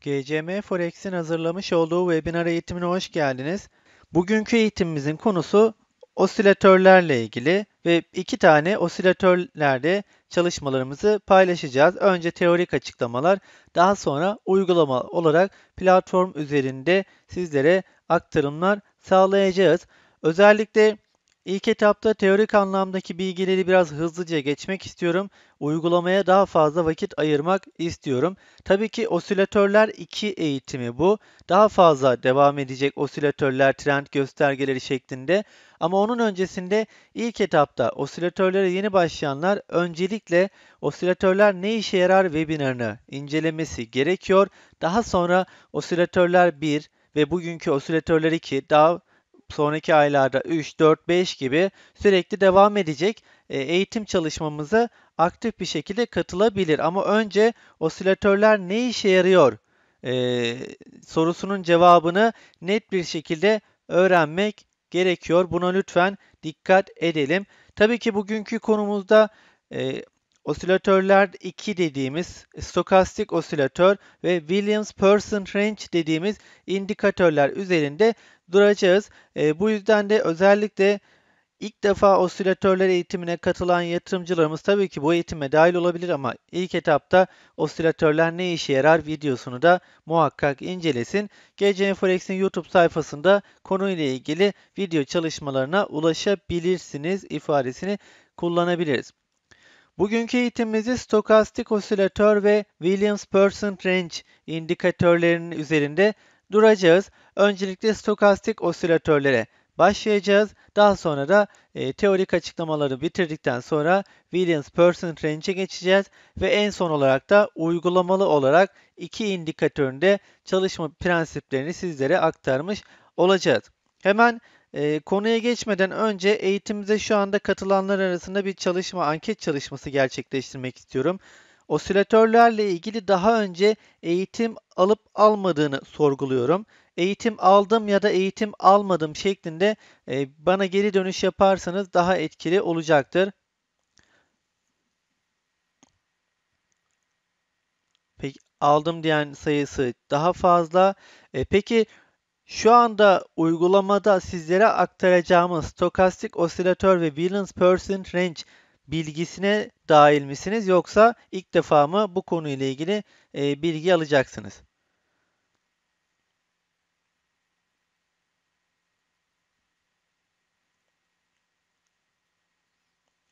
GCM Forex'in hazırlamış olduğu webinar eğitimine hoş geldiniz. Bugünkü eğitimimizin konusu osilatörlerle ilgili ve iki tane osilatörlerde çalışmalarımızı paylaşacağız. Önce teorik açıklamalar, daha sonra uygulama olarak platform üzerinde sizlere aktarımlar sağlayacağız. Özellikle İlk etapta teorik anlamdaki bilgileri biraz hızlıca geçmek istiyorum. Uygulamaya daha fazla vakit ayırmak istiyorum. Tabii ki osilatörler 2 eğitimi bu. Daha fazla devam edecek osilatörler trend göstergeleri şeklinde. Ama onun öncesinde ilk etapta osilatörlere yeni başlayanlar öncelikle osilatörler ne işe yarar webinarını incelemesi gerekiyor. Daha sonra osilatörler 1 ve bugünkü osilatörler 2 daha sonraki aylarda 3, 4, 5 gibi sürekli devam edecek e, eğitim çalışmamızı aktif bir şekilde katılabilir. Ama önce osilatörler ne işe yarıyor ee, sorusunun cevabını net bir şekilde öğrenmek gerekiyor. Buna lütfen dikkat edelim. Tabii ki bugünkü konumuzda e, osilatörler 2 dediğimiz stokastik osilatör ve Williams Person Range dediğimiz indikatörler üzerinde duracağız. E, bu yüzden de özellikle ilk defa osilatörler eğitimine katılan yatırımcılarımız tabii ki bu eğitime dahil olabilir ama ilk etapta osilatörler ne işe yarar videosunu da muhakkak incelesin. GCN Forex'in YouTube sayfasında konuyla ilgili video çalışmalarına ulaşabilirsiniz ifadesini kullanabiliriz. Bugünkü eğitimimizi stokastik osilatör ve Williams Percent Range indikatörlerinin üzerinde duracağız. Öncelikle stokastik osilatörlere başlayacağız. Daha sonra da e, teorik açıklamaları bitirdikten sonra Williams Percent Range'e geçeceğiz ve en son olarak da uygulamalı olarak iki indikatöründe çalışma prensiplerini sizlere aktarmış olacağız. Hemen e, konuya geçmeden önce eğitimimize şu anda katılanlar arasında bir çalışma, anket çalışması gerçekleştirmek istiyorum. Osilatörlerle ilgili daha önce eğitim alıp almadığını sorguluyorum. Eğitim aldım ya da eğitim almadım şeklinde e, bana geri dönüş yaparsanız daha etkili olacaktır. Peki aldım diyen sayısı daha fazla. E, peki şu anda uygulamada sizlere aktaracağımız stokastik osilatör ve balance percent range bilgisine dahil misiniz yoksa ilk defa mı bu konuyla ilgili e, bilgi alacaksınız?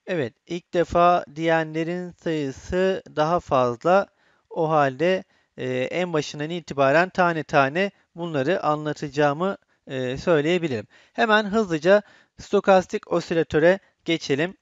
Evet, ilk defa diyenlerin sayısı daha fazla. O halde e, en başından itibaren tane tane bunları anlatacağımı e, söyleyebilirim. Hemen hızlıca stokastik osilatöre geçelim.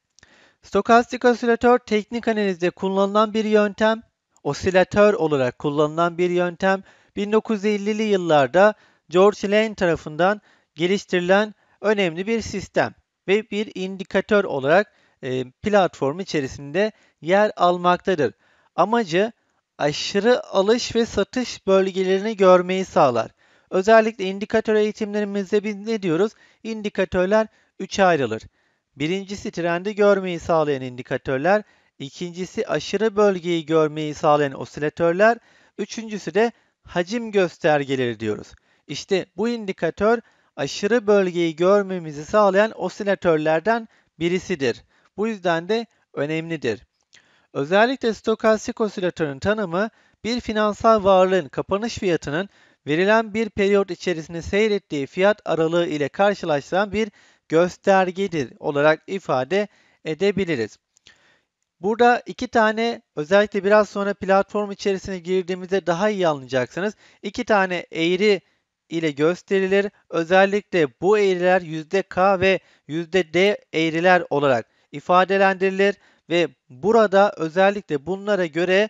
Stokastik osilatör teknik analizde kullanılan bir yöntem, osilatör olarak kullanılan bir yöntem 1950'li yıllarda George Lane tarafından geliştirilen önemli bir sistem ve bir indikatör olarak e, platform içerisinde yer almaktadır. Amacı aşırı alış ve satış bölgelerini görmeyi sağlar. Özellikle indikatör eğitimlerimizde biz ne diyoruz? İndikatörler 3'e ayrılır. Birincisi trendi görmeyi sağlayan indikatörler, ikincisi aşırı bölgeyi görmeyi sağlayan osilatörler, üçüncüsü de hacim göstergeleri diyoruz. İşte bu indikatör aşırı bölgeyi görmemizi sağlayan osilatörlerden birisidir. Bu yüzden de önemlidir. Özellikle stokastik osilatörün tanımı bir finansal varlığın kapanış fiyatının verilen bir periyot içerisinde seyrettiği fiyat aralığı ile karşılaştıran bir göstergedir olarak ifade edebiliriz. Burada iki tane özellikle biraz sonra platform içerisine girdiğimizde daha iyi anlayacaksınız. İki tane eğri ile gösterilir. Özellikle bu eğriler %K ve %D eğriler olarak ifadelendirilir ve burada özellikle bunlara göre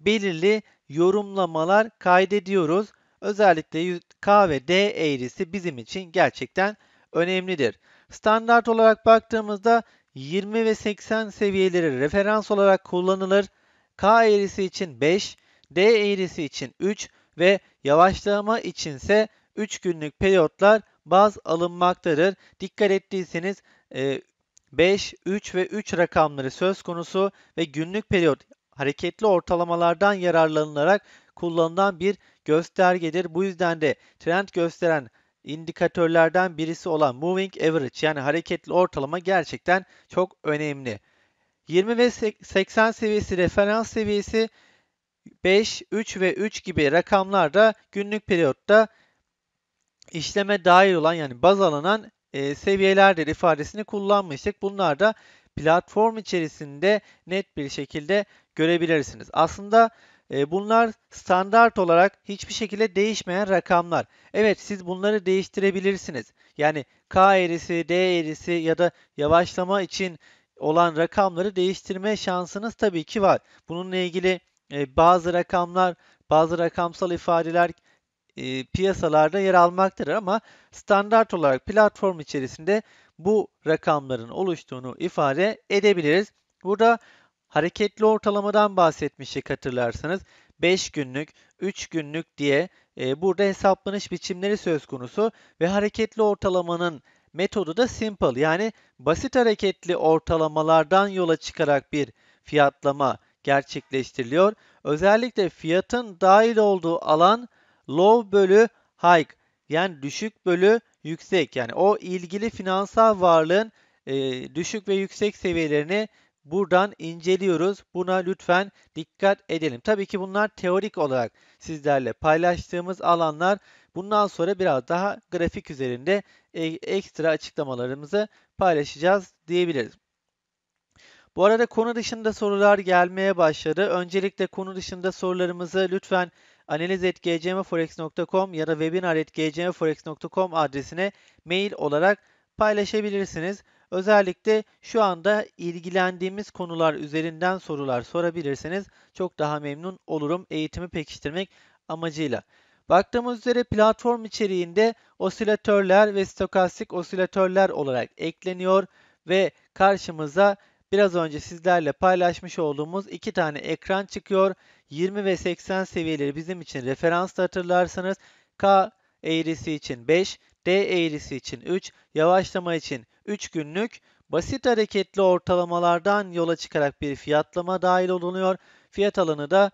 belirli yorumlamalar kaydediyoruz. Özellikle K ve D eğrisi bizim için gerçekten önemli önemlidir. Standart olarak baktığımızda 20 ve 80 seviyeleri referans olarak kullanılır. K eğrisi için 5, D eğrisi için 3 ve yavaşlama içinse 3 günlük periyotlar baz alınmaktadır. Dikkat ettiyseniz 5, e, 3 ve 3 rakamları söz konusu ve günlük periyot hareketli ortalamalardan yararlanılarak kullanılan bir göstergedir. Bu yüzden de trend gösteren indikatörlerden birisi olan Moving Average yani hareketli ortalama gerçekten çok önemli. 20 ve 80 seviyesi referans seviyesi 5, 3 ve 3 gibi rakamlar da günlük periyotta işleme dair olan yani baz alınan e, seviyelerdir ifadesini kullanmıştık. Bunlar da platform içerisinde net bir şekilde görebilirsiniz. Aslında bu e, bunlar standart olarak hiçbir şekilde değişmeyen rakamlar. Evet siz bunları değiştirebilirsiniz. Yani K eğrisi, D eğrisi ya da yavaşlama için olan rakamları değiştirme şansınız tabii ki var. Bununla ilgili e, bazı rakamlar, bazı rakamsal ifadeler e, piyasalarda yer almaktadır ama standart olarak platform içerisinde bu rakamların oluştuğunu ifade edebiliriz. Burada hareketli ortalamadan bahsetmiştik hatırlarsanız. 5 günlük, 3 günlük diye e, burada hesaplanış biçimleri söz konusu ve hareketli ortalamanın metodu da simple yani basit hareketli ortalamalardan yola çıkarak bir fiyatlama gerçekleştiriliyor. Özellikle fiyatın dahil olduğu alan low bölü high yani düşük bölü yüksek yani o ilgili finansal varlığın e, düşük ve yüksek seviyelerini buradan inceliyoruz. Buna lütfen dikkat edelim. Tabii ki bunlar teorik olarak sizlerle paylaştığımız alanlar. Bundan sonra biraz daha grafik üzerinde e, ekstra açıklamalarımızı paylaşacağız diyebiliriz. Bu arada konu dışında sorular gelmeye başladı. Öncelikle konu dışında sorularımızı lütfen analiz.gcmforex.com ya da webinar.gcmforex.com adresine mail olarak paylaşabilirsiniz. Özellikle şu anda ilgilendiğimiz konular üzerinden sorular sorabilirseniz çok daha memnun olurum eğitimi pekiştirmek amacıyla. Baktığımız üzere platform içeriğinde osilatörler ve stokastik osilatörler olarak ekleniyor ve karşımıza biraz önce sizlerle paylaşmış olduğumuz iki tane ekran çıkıyor. 20 ve 80 seviyeleri bizim için referans hatırlarsanız K eğrisi için 5, D eğrisi için 3, yavaşlama için 3 günlük basit hareketli ortalamalardan yola çıkarak bir fiyatlama dahil olunuyor. Fiyat alanı da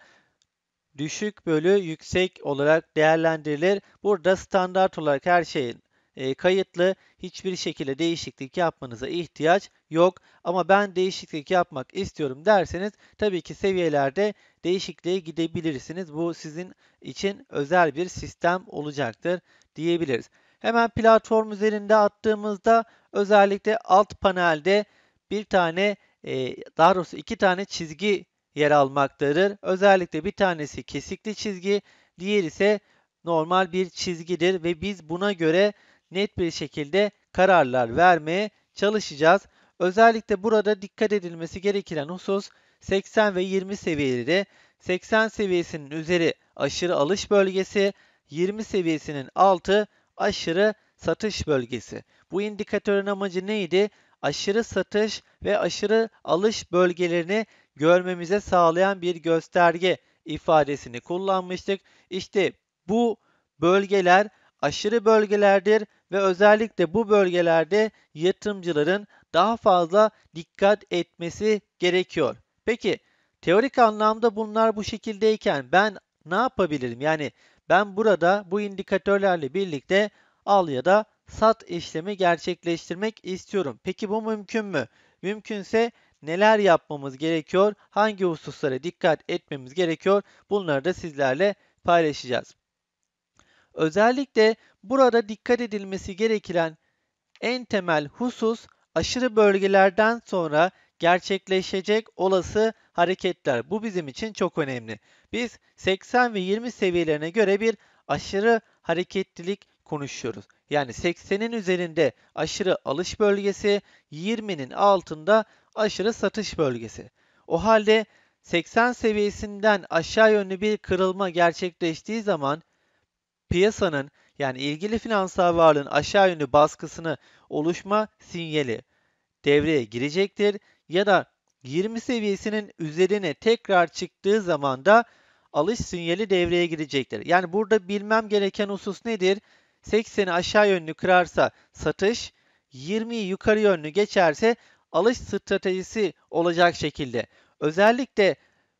düşük bölü yüksek olarak değerlendirilir. Burada standart olarak her şeyin e, kayıtlı. Hiçbir şekilde değişiklik yapmanıza ihtiyaç yok. Ama ben değişiklik yapmak istiyorum derseniz tabii ki seviyelerde değişikliğe gidebilirsiniz. Bu sizin için özel bir sistem olacaktır diyebiliriz. Hemen platform üzerinde attığımızda özellikle alt panelde bir tane e, daha doğrusu iki tane çizgi yer almaktadır. Özellikle bir tanesi kesikli çizgi, diğer ise normal bir çizgidir ve biz buna göre net bir şekilde kararlar vermeye çalışacağız. Özellikle burada dikkat edilmesi gereken husus 80 ve 20 seviyeleri. 80 seviyesinin üzeri aşırı alış bölgesi, 20 seviyesinin altı aşırı satış bölgesi. Bu indikatörün amacı neydi? Aşırı satış ve aşırı alış bölgelerini görmemize sağlayan bir gösterge ifadesini kullanmıştık. İşte bu bölgeler aşırı bölgelerdir ve özellikle bu bölgelerde yatırımcıların daha fazla dikkat etmesi gerekiyor. Peki teorik anlamda bunlar bu şekildeyken ben ne yapabilirim? Yani ben burada bu indikatörlerle birlikte al ya da sat işlemi gerçekleştirmek istiyorum. Peki bu mümkün mü? Mümkünse neler yapmamız gerekiyor? Hangi hususlara dikkat etmemiz gerekiyor? Bunları da sizlerle paylaşacağız. Özellikle burada dikkat edilmesi gereken en temel husus aşırı bölgelerden sonra gerçekleşecek olası hareketler. Bu bizim için çok önemli. Biz 80 ve 20 seviyelerine göre bir aşırı hareketlilik konuşuyoruz. Yani 80'in üzerinde aşırı alış bölgesi, 20'nin altında aşırı satış bölgesi. O halde 80 seviyesinden aşağı yönlü bir kırılma gerçekleştiği zaman piyasanın yani ilgili finansal varlığın aşağı yönlü baskısını oluşma sinyali devreye girecektir ya da 20 seviyesinin üzerine tekrar çıktığı zaman da alış sinyali devreye girecektir. Yani burada bilmem gereken husus nedir? 80'i aşağı yönlü kırarsa satış, 20'yi yukarı yönlü geçerse alış stratejisi olacak şekilde. Özellikle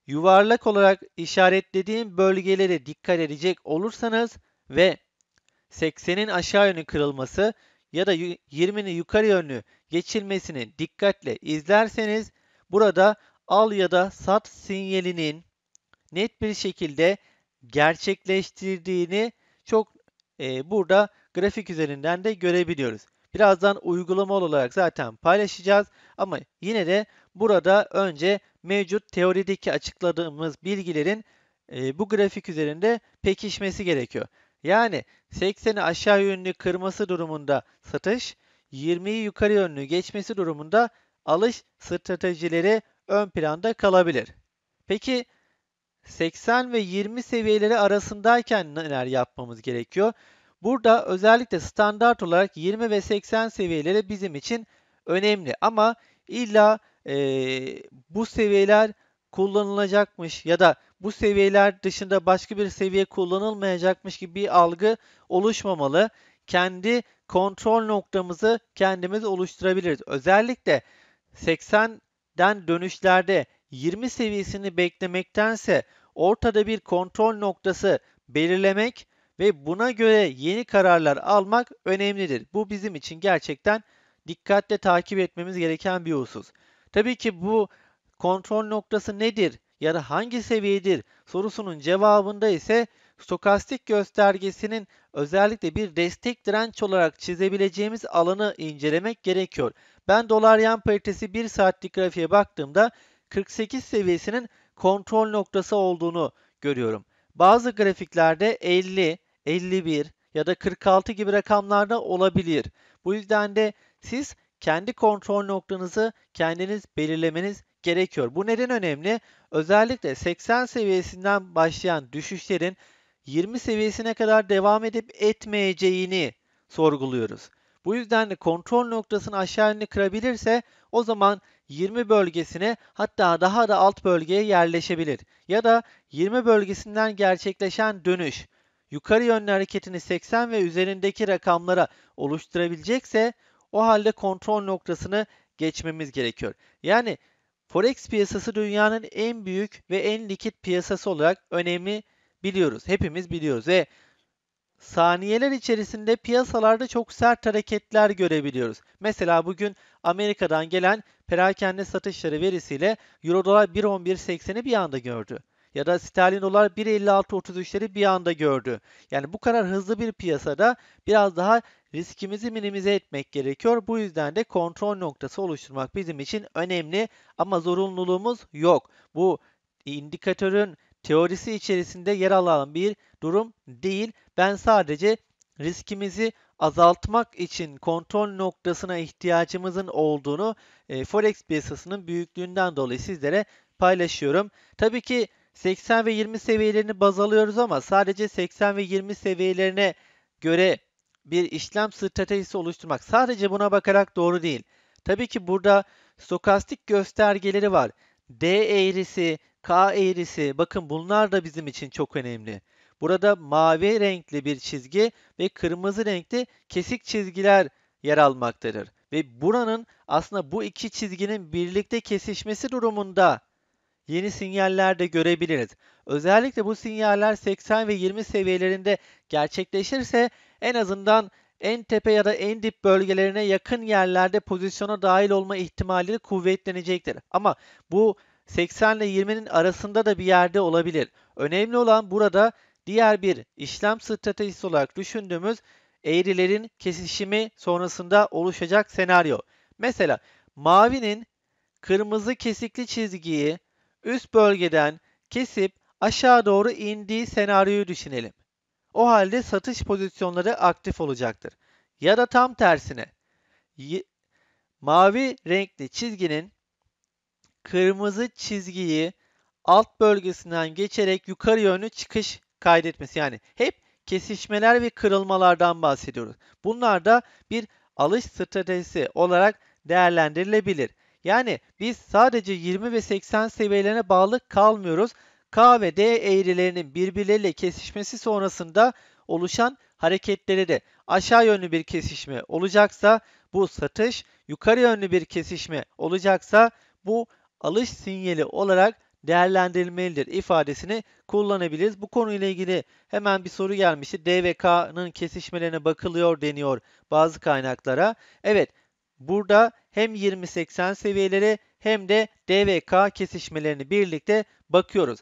yuvarlak olarak işaretlediğim bölgelere dikkat edecek olursanız ve 80'in aşağı yönlü kırılması ya da 20'nin yukarı yönlü geçilmesini dikkatle izlerseniz burada al ya da sat sinyalinin net bir şekilde gerçekleştirdiğini çok e, burada grafik üzerinden de görebiliyoruz. Birazdan uygulama olarak zaten paylaşacağız ama yine de burada önce mevcut teorideki açıkladığımız bilgilerin e, bu grafik üzerinde pekişmesi gerekiyor. Yani 80'i aşağı yönlü kırması durumunda satış, 20'yi yukarı yönlü geçmesi durumunda alış stratejileri ön planda kalabilir. Peki 80 ve 20 seviyeleri arasındayken neler yapmamız gerekiyor? Burada özellikle standart olarak 20 ve 80 seviyeleri bizim için önemli. Ama illa e, bu seviyeler kullanılacakmış ya da bu seviyeler dışında başka bir seviye kullanılmayacakmış gibi bir algı oluşmamalı. Kendi kontrol noktamızı kendimiz oluşturabiliriz. Özellikle 80'den dönüşlerde 20 seviyesini beklemektense ortada bir kontrol noktası belirlemek ve buna göre yeni kararlar almak önemlidir. Bu bizim için gerçekten dikkatle takip etmemiz gereken bir husus. Tabii ki bu kontrol noktası nedir ya da hangi seviyedir sorusunun cevabında ise stokastik göstergesinin özellikle bir destek direnç olarak çizebileceğimiz alanı incelemek gerekiyor. Ben dolar yan paritesi 1 saatlik grafiğe baktığımda 48 seviyesinin kontrol noktası olduğunu görüyorum. Bazı grafiklerde 50, 51 ya da 46 gibi rakamlarda olabilir. Bu yüzden de siz kendi kontrol noktanızı kendiniz belirlemeniz gerekiyor. Bu neden önemli? Özellikle 80 seviyesinden başlayan düşüşlerin 20 seviyesine kadar devam edip etmeyeceğini sorguluyoruz. Bu yüzden de kontrol noktasını aşağı yönlü kırabilirse o zaman 20 bölgesine hatta daha da alt bölgeye yerleşebilir. Ya da 20 bölgesinden gerçekleşen dönüş yukarı yönlü hareketini 80 ve üzerindeki rakamlara oluşturabilecekse o halde kontrol noktasını geçmemiz gerekiyor. Yani Forex piyasası dünyanın en büyük ve en likit piyasası olarak önemi biliyoruz. Hepimiz biliyoruz ve saniyeler içerisinde piyasalarda çok sert hareketler görebiliyoruz. Mesela bugün Amerika'dan gelen perakende satışları verisiyle Euro dolar 1.11.80'i bir anda gördü. Ya da sterlin dolar 1.56.33'leri bir anda gördü. Yani bu kadar hızlı bir piyasada biraz daha riskimizi minimize etmek gerekiyor. Bu yüzden de kontrol noktası oluşturmak bizim için önemli ama zorunluluğumuz yok. Bu indikatörün teorisi içerisinde yer alan bir durum değil. Ben sadece riskimizi azaltmak için kontrol noktasına ihtiyacımızın olduğunu e, Forex piyasasının büyüklüğünden dolayı sizlere paylaşıyorum. Tabii ki 80 ve 20 seviyelerini baz alıyoruz ama sadece 80 ve 20 seviyelerine göre bir işlem stratejisi oluşturmak sadece buna bakarak doğru değil. Tabii ki burada stokastik göstergeleri var. D eğrisi, K eğrisi bakın bunlar da bizim için çok önemli. Burada mavi renkli bir çizgi ve kırmızı renkli kesik çizgiler yer almaktadır. Ve buranın aslında bu iki çizginin birlikte kesişmesi durumunda yeni sinyaller de görebiliriz. Özellikle bu sinyaller 80 ve 20 seviyelerinde gerçekleşirse en azından en tepe ya da en dip bölgelerine yakın yerlerde pozisyona dahil olma ihtimalleri kuvvetlenecektir. Ama bu 80 ile 20'nin arasında da bir yerde olabilir. Önemli olan burada Diğer bir işlem stratejisi olarak düşündüğümüz eğrilerin kesişimi sonrasında oluşacak senaryo. Mesela mavinin kırmızı kesikli çizgiyi üst bölgeden kesip aşağı doğru indiği senaryoyu düşünelim. O halde satış pozisyonları aktif olacaktır. Ya da tam tersine mavi renkli çizginin kırmızı çizgiyi alt bölgesinden geçerek yukarı yönlü çıkış kaydetmesi. Yani hep kesişmeler ve kırılmalardan bahsediyoruz. Bunlar da bir alış stratejisi olarak değerlendirilebilir. Yani biz sadece 20 ve 80 seviyelerine bağlı kalmıyoruz. K ve D eğrilerinin birbirleriyle kesişmesi sonrasında oluşan hareketleri de aşağı yönlü bir kesişme olacaksa bu satış, yukarı yönlü bir kesişme olacaksa bu alış sinyali olarak değerlendirilmelidir ifadesini kullanabiliriz. Bu konuyla ilgili hemen bir soru gelmişti. D ve K'nın kesişmelerine bakılıyor deniyor bazı kaynaklara. Evet burada hem 20-80 seviyeleri hem de D ve K kesişmelerini birlikte bakıyoruz.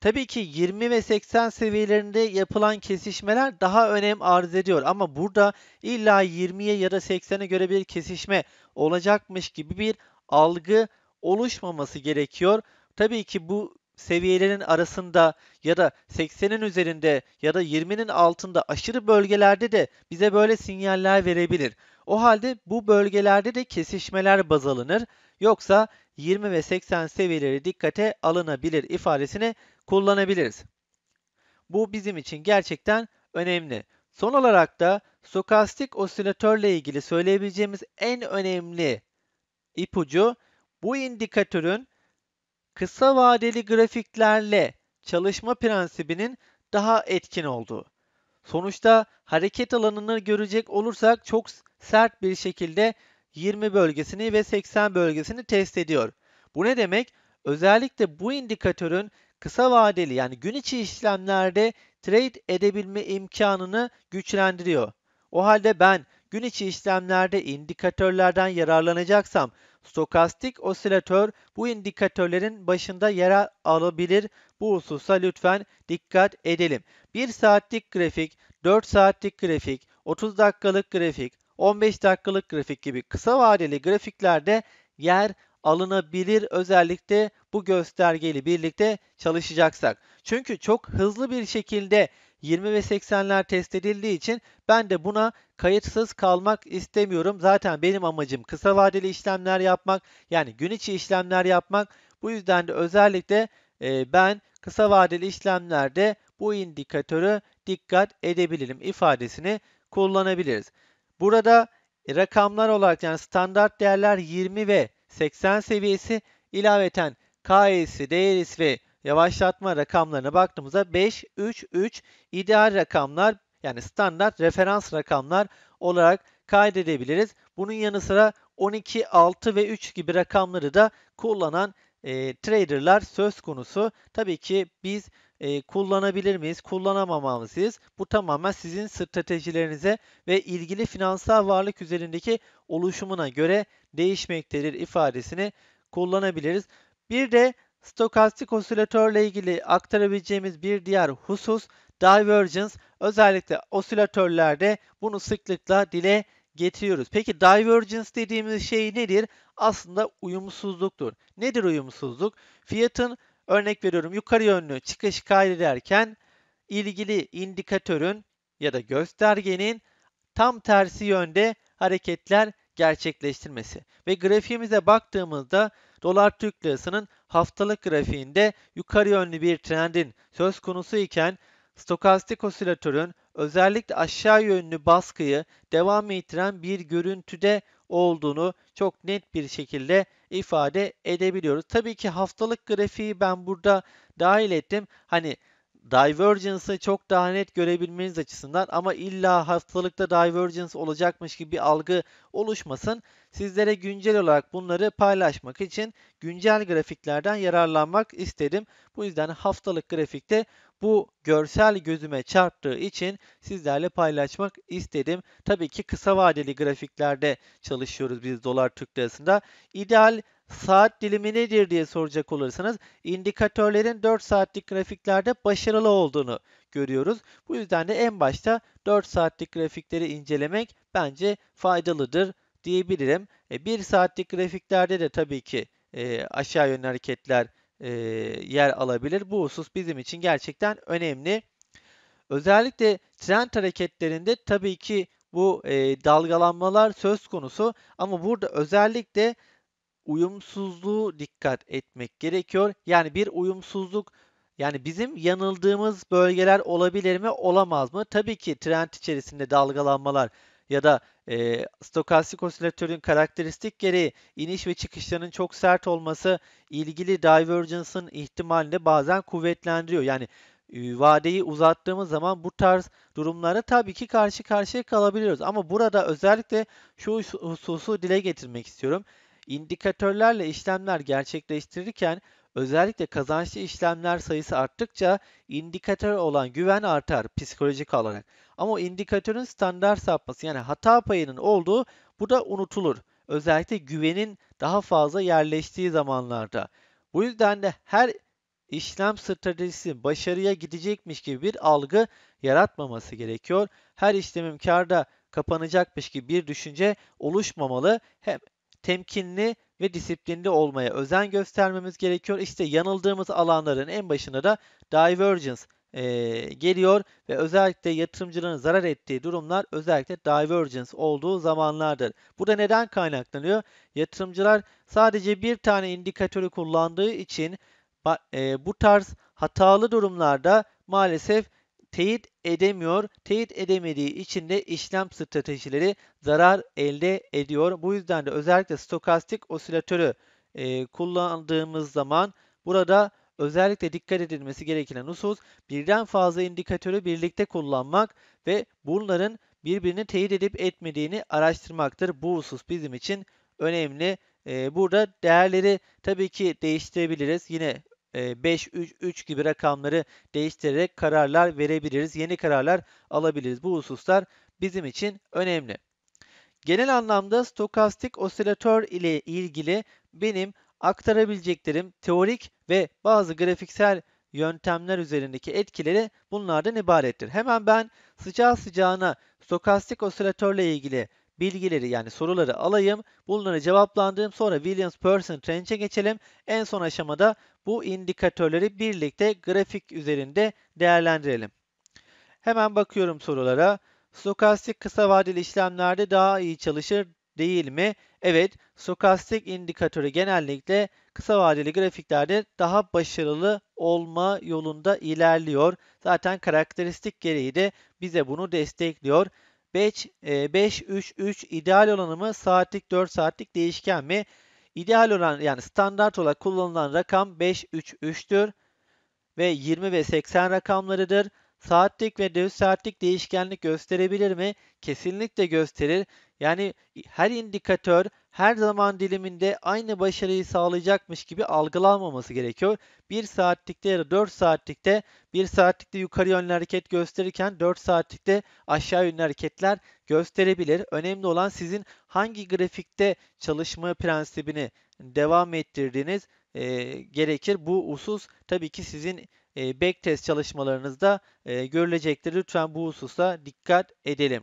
Tabii ki 20 ve 80 seviyelerinde yapılan kesişmeler daha önem arz ediyor ama burada illa 20'ye ya da 80'e göre bir kesişme olacakmış gibi bir algı oluşmaması gerekiyor. Tabii ki bu seviyelerin arasında ya da 80'in üzerinde ya da 20'nin altında aşırı bölgelerde de bize böyle sinyaller verebilir. O halde bu bölgelerde de kesişmeler baz alınır. Yoksa 20 ve 80 seviyeleri dikkate alınabilir ifadesini kullanabiliriz. Bu bizim için gerçekten önemli. Son olarak da stokastik osilatörle ilgili söyleyebileceğimiz en önemli ipucu bu indikatörün kısa vadeli grafiklerle çalışma prensibinin daha etkin olduğu. Sonuçta hareket alanını görecek olursak çok sert bir şekilde 20 bölgesini ve 80 bölgesini test ediyor. Bu ne demek? Özellikle bu indikatörün kısa vadeli yani gün içi işlemlerde trade edebilme imkanını güçlendiriyor. O halde ben gün içi işlemlerde indikatörlerden yararlanacaksam Stokastik osilatör bu indikatörlerin başında yer alabilir. Bu hususa lütfen dikkat edelim. 1 saatlik grafik, 4 saatlik grafik, 30 dakikalık grafik, 15 dakikalık grafik gibi kısa vadeli grafiklerde yer alınabilir özellikle bu göstergeyle birlikte çalışacaksak. Çünkü çok hızlı bir şekilde 20 ve 80'ler test edildiği için ben de buna kayıtsız kalmak istemiyorum. Zaten benim amacım kısa vadeli işlemler yapmak yani gün içi işlemler yapmak. Bu yüzden de özellikle e, ben kısa vadeli işlemlerde bu indikatörü dikkat edebilirim ifadesini kullanabiliriz. Burada e, rakamlar olarak yani standart değerler 20 ve 80 seviyesi ilaveten KS, DRS ve yavaşlatma rakamlarına baktığımızda 5, 3, 3 ideal rakamlar yani standart referans rakamlar olarak kaydedebiliriz. Bunun yanı sıra 12, 6 ve 3 gibi rakamları da kullanan e, traderlar söz konusu. Tabii ki biz e, kullanabilir miyiz, kullanamamamızız. Bu tamamen sizin stratejilerinize ve ilgili finansal varlık üzerindeki oluşumuna göre değişmektedir ifadesini kullanabiliriz. Bir de Stokastik osilatörle ilgili aktarabileceğimiz bir diğer husus divergence. Özellikle osilatörlerde bunu sıklıkla dile getiriyoruz. Peki divergence dediğimiz şey nedir? Aslında uyumsuzluktur. Nedir uyumsuzluk? Fiyatın örnek veriyorum yukarı yönlü çıkış kaydederken ilgili indikatörün ya da göstergenin tam tersi yönde hareketler gerçekleştirmesi. Ve grafiğimize baktığımızda dolar Türk lirasının haftalık grafiğinde yukarı yönlü bir trendin söz konusu iken stokastik osilatörün özellikle aşağı yönlü baskıyı devam ettiren bir görüntüde olduğunu çok net bir şekilde ifade edebiliyoruz. Tabii ki haftalık grafiği ben burada dahil ettim. Hani Divergence'ı çok daha net görebilmeniz açısından ama illa haftalıkta divergence olacakmış gibi bir algı oluşmasın. Sizlere güncel olarak bunları paylaşmak için güncel grafiklerden yararlanmak istedim. Bu yüzden haftalık grafikte bu görsel gözüme çarptığı için sizlerle paylaşmak istedim. Tabii ki kısa vadeli grafiklerde çalışıyoruz biz dolar Türk lirasında. İdeal saat dilimi nedir diye soracak olursanız indikatörlerin 4 saatlik grafiklerde başarılı olduğunu görüyoruz. Bu yüzden de en başta 4 saatlik grafikleri incelemek bence faydalıdır diyebilirim. E, 1 saatlik grafiklerde de tabii ki e, aşağı yönlü hareketler e, yer alabilir. Bu husus bizim için gerçekten önemli. Özellikle trend hareketlerinde tabii ki bu e, dalgalanmalar söz konusu ama burada özellikle uyumsuzluğu dikkat etmek gerekiyor. Yani bir uyumsuzluk yani bizim yanıldığımız bölgeler olabilir mi olamaz mı? Tabii ki trend içerisinde dalgalanmalar ya da e, stokastik osilatörün karakteristik gereği iniş ve çıkışlarının çok sert olması ilgili divergence'ın ihtimalini bazen kuvvetlendiriyor. Yani e, vadeyi uzattığımız zaman bu tarz durumlara tabii ki karşı karşıya kalabiliyoruz. Ama burada özellikle şu hususu dile getirmek istiyorum. İndikatörlerle işlemler gerçekleştirirken Özellikle kazançlı işlemler sayısı arttıkça indikatör olan güven artar psikolojik olarak. Ama o indikatörün standart sapması yani hata payının olduğu bu da unutulur. Özellikle güvenin daha fazla yerleştiği zamanlarda. Bu yüzden de her işlem stratejisi başarıya gidecekmiş gibi bir algı yaratmaması gerekiyor. Her işlemim karda kapanacakmış gibi bir düşünce oluşmamalı. Hem temkinli ve disiplinli olmaya özen göstermemiz gerekiyor. İşte yanıldığımız alanların en başına da divergence e, geliyor ve özellikle yatırımcıların zarar ettiği durumlar özellikle divergence olduğu zamanlardır. Bu da neden kaynaklanıyor? Yatırımcılar sadece bir tane indikatörü kullandığı için e, bu tarz hatalı durumlarda maalesef teyit edemiyor. Teyit edemediği için de işlem stratejileri zarar elde ediyor. Bu yüzden de özellikle stokastik osilatörü e, kullandığımız zaman burada özellikle dikkat edilmesi gereken husus birden fazla indikatörü birlikte kullanmak ve bunların birbirini teyit edip etmediğini araştırmaktır. Bu husus bizim için önemli. E, burada değerleri tabii ki değiştirebiliriz. Yine 5, 3, 3 gibi rakamları değiştirerek kararlar verebiliriz. Yeni kararlar alabiliriz. Bu hususlar bizim için önemli. Genel anlamda stokastik osilatör ile ilgili benim aktarabileceklerim teorik ve bazı grafiksel yöntemler üzerindeki etkileri bunlardan ibarettir. Hemen ben sıcağı sıcağına stokastik osilatörle ilgili bilgileri yani soruları alayım. Bunları cevaplandırayım. Sonra Williams Person Trench'e geçelim. En son aşamada bu indikatörleri birlikte grafik üzerinde değerlendirelim. Hemen bakıyorum sorulara. Stokastik kısa vadeli işlemlerde daha iyi çalışır değil mi? Evet, stokastik indikatörü genellikle kısa vadeli grafiklerde daha başarılı olma yolunda ilerliyor. Zaten karakteristik gereği de bize bunu destekliyor. 5, 5, 3, 3 ideal olanı mı? Saatlik, 4 saatlik değişken mi? İdeal olan yani standart olarak kullanılan rakam 5, 3, 3'tür ve 20 ve 80 rakamlarıdır. Saatlik ve düz saatlik değişkenlik gösterebilir mi? Kesinlikle gösterir. Yani her indikatör her zaman diliminde aynı başarıyı sağlayacakmış gibi algılanmaması gerekiyor. 1 saatlikte ya da 4 saatlikte 1 saatlikte yukarı yönlü hareket gösterirken 4 saatlikte aşağı yönlü hareketler gösterebilir. Önemli olan sizin hangi grafikte çalışma prensibini devam ettirdiğiniz e, gerekir. Bu husus tabii ki sizin e, backtest çalışmalarınızda e, görülecektir. Lütfen bu hususa dikkat edelim.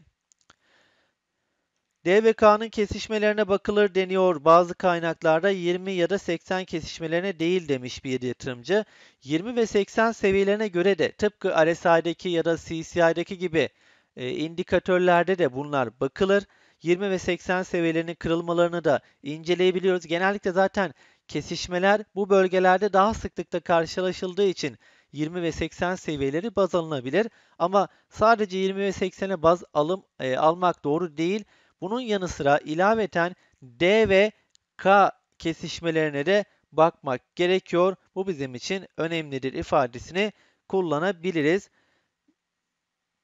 D ve K'nın kesişmelerine bakılır deniyor. Bazı kaynaklarda 20 ya da 80 kesişmelerine değil demiş bir yatırımcı. 20 ve 80 seviyelerine göre de tıpkı RSI'deki ya da CCI'deki gibi e, indikatörlerde de bunlar bakılır. 20 ve 80 seviyelerinin kırılmalarını da inceleyebiliyoruz. Genellikle zaten kesişmeler bu bölgelerde daha sıklıkla karşılaşıldığı için 20 ve 80 seviyeleri baz alınabilir. Ama sadece 20 ve 80'e baz alım e, almak doğru değil. Bunun yanı sıra ilaveten D ve K kesişmelerine de bakmak gerekiyor. Bu bizim için önemlidir ifadesini kullanabiliriz.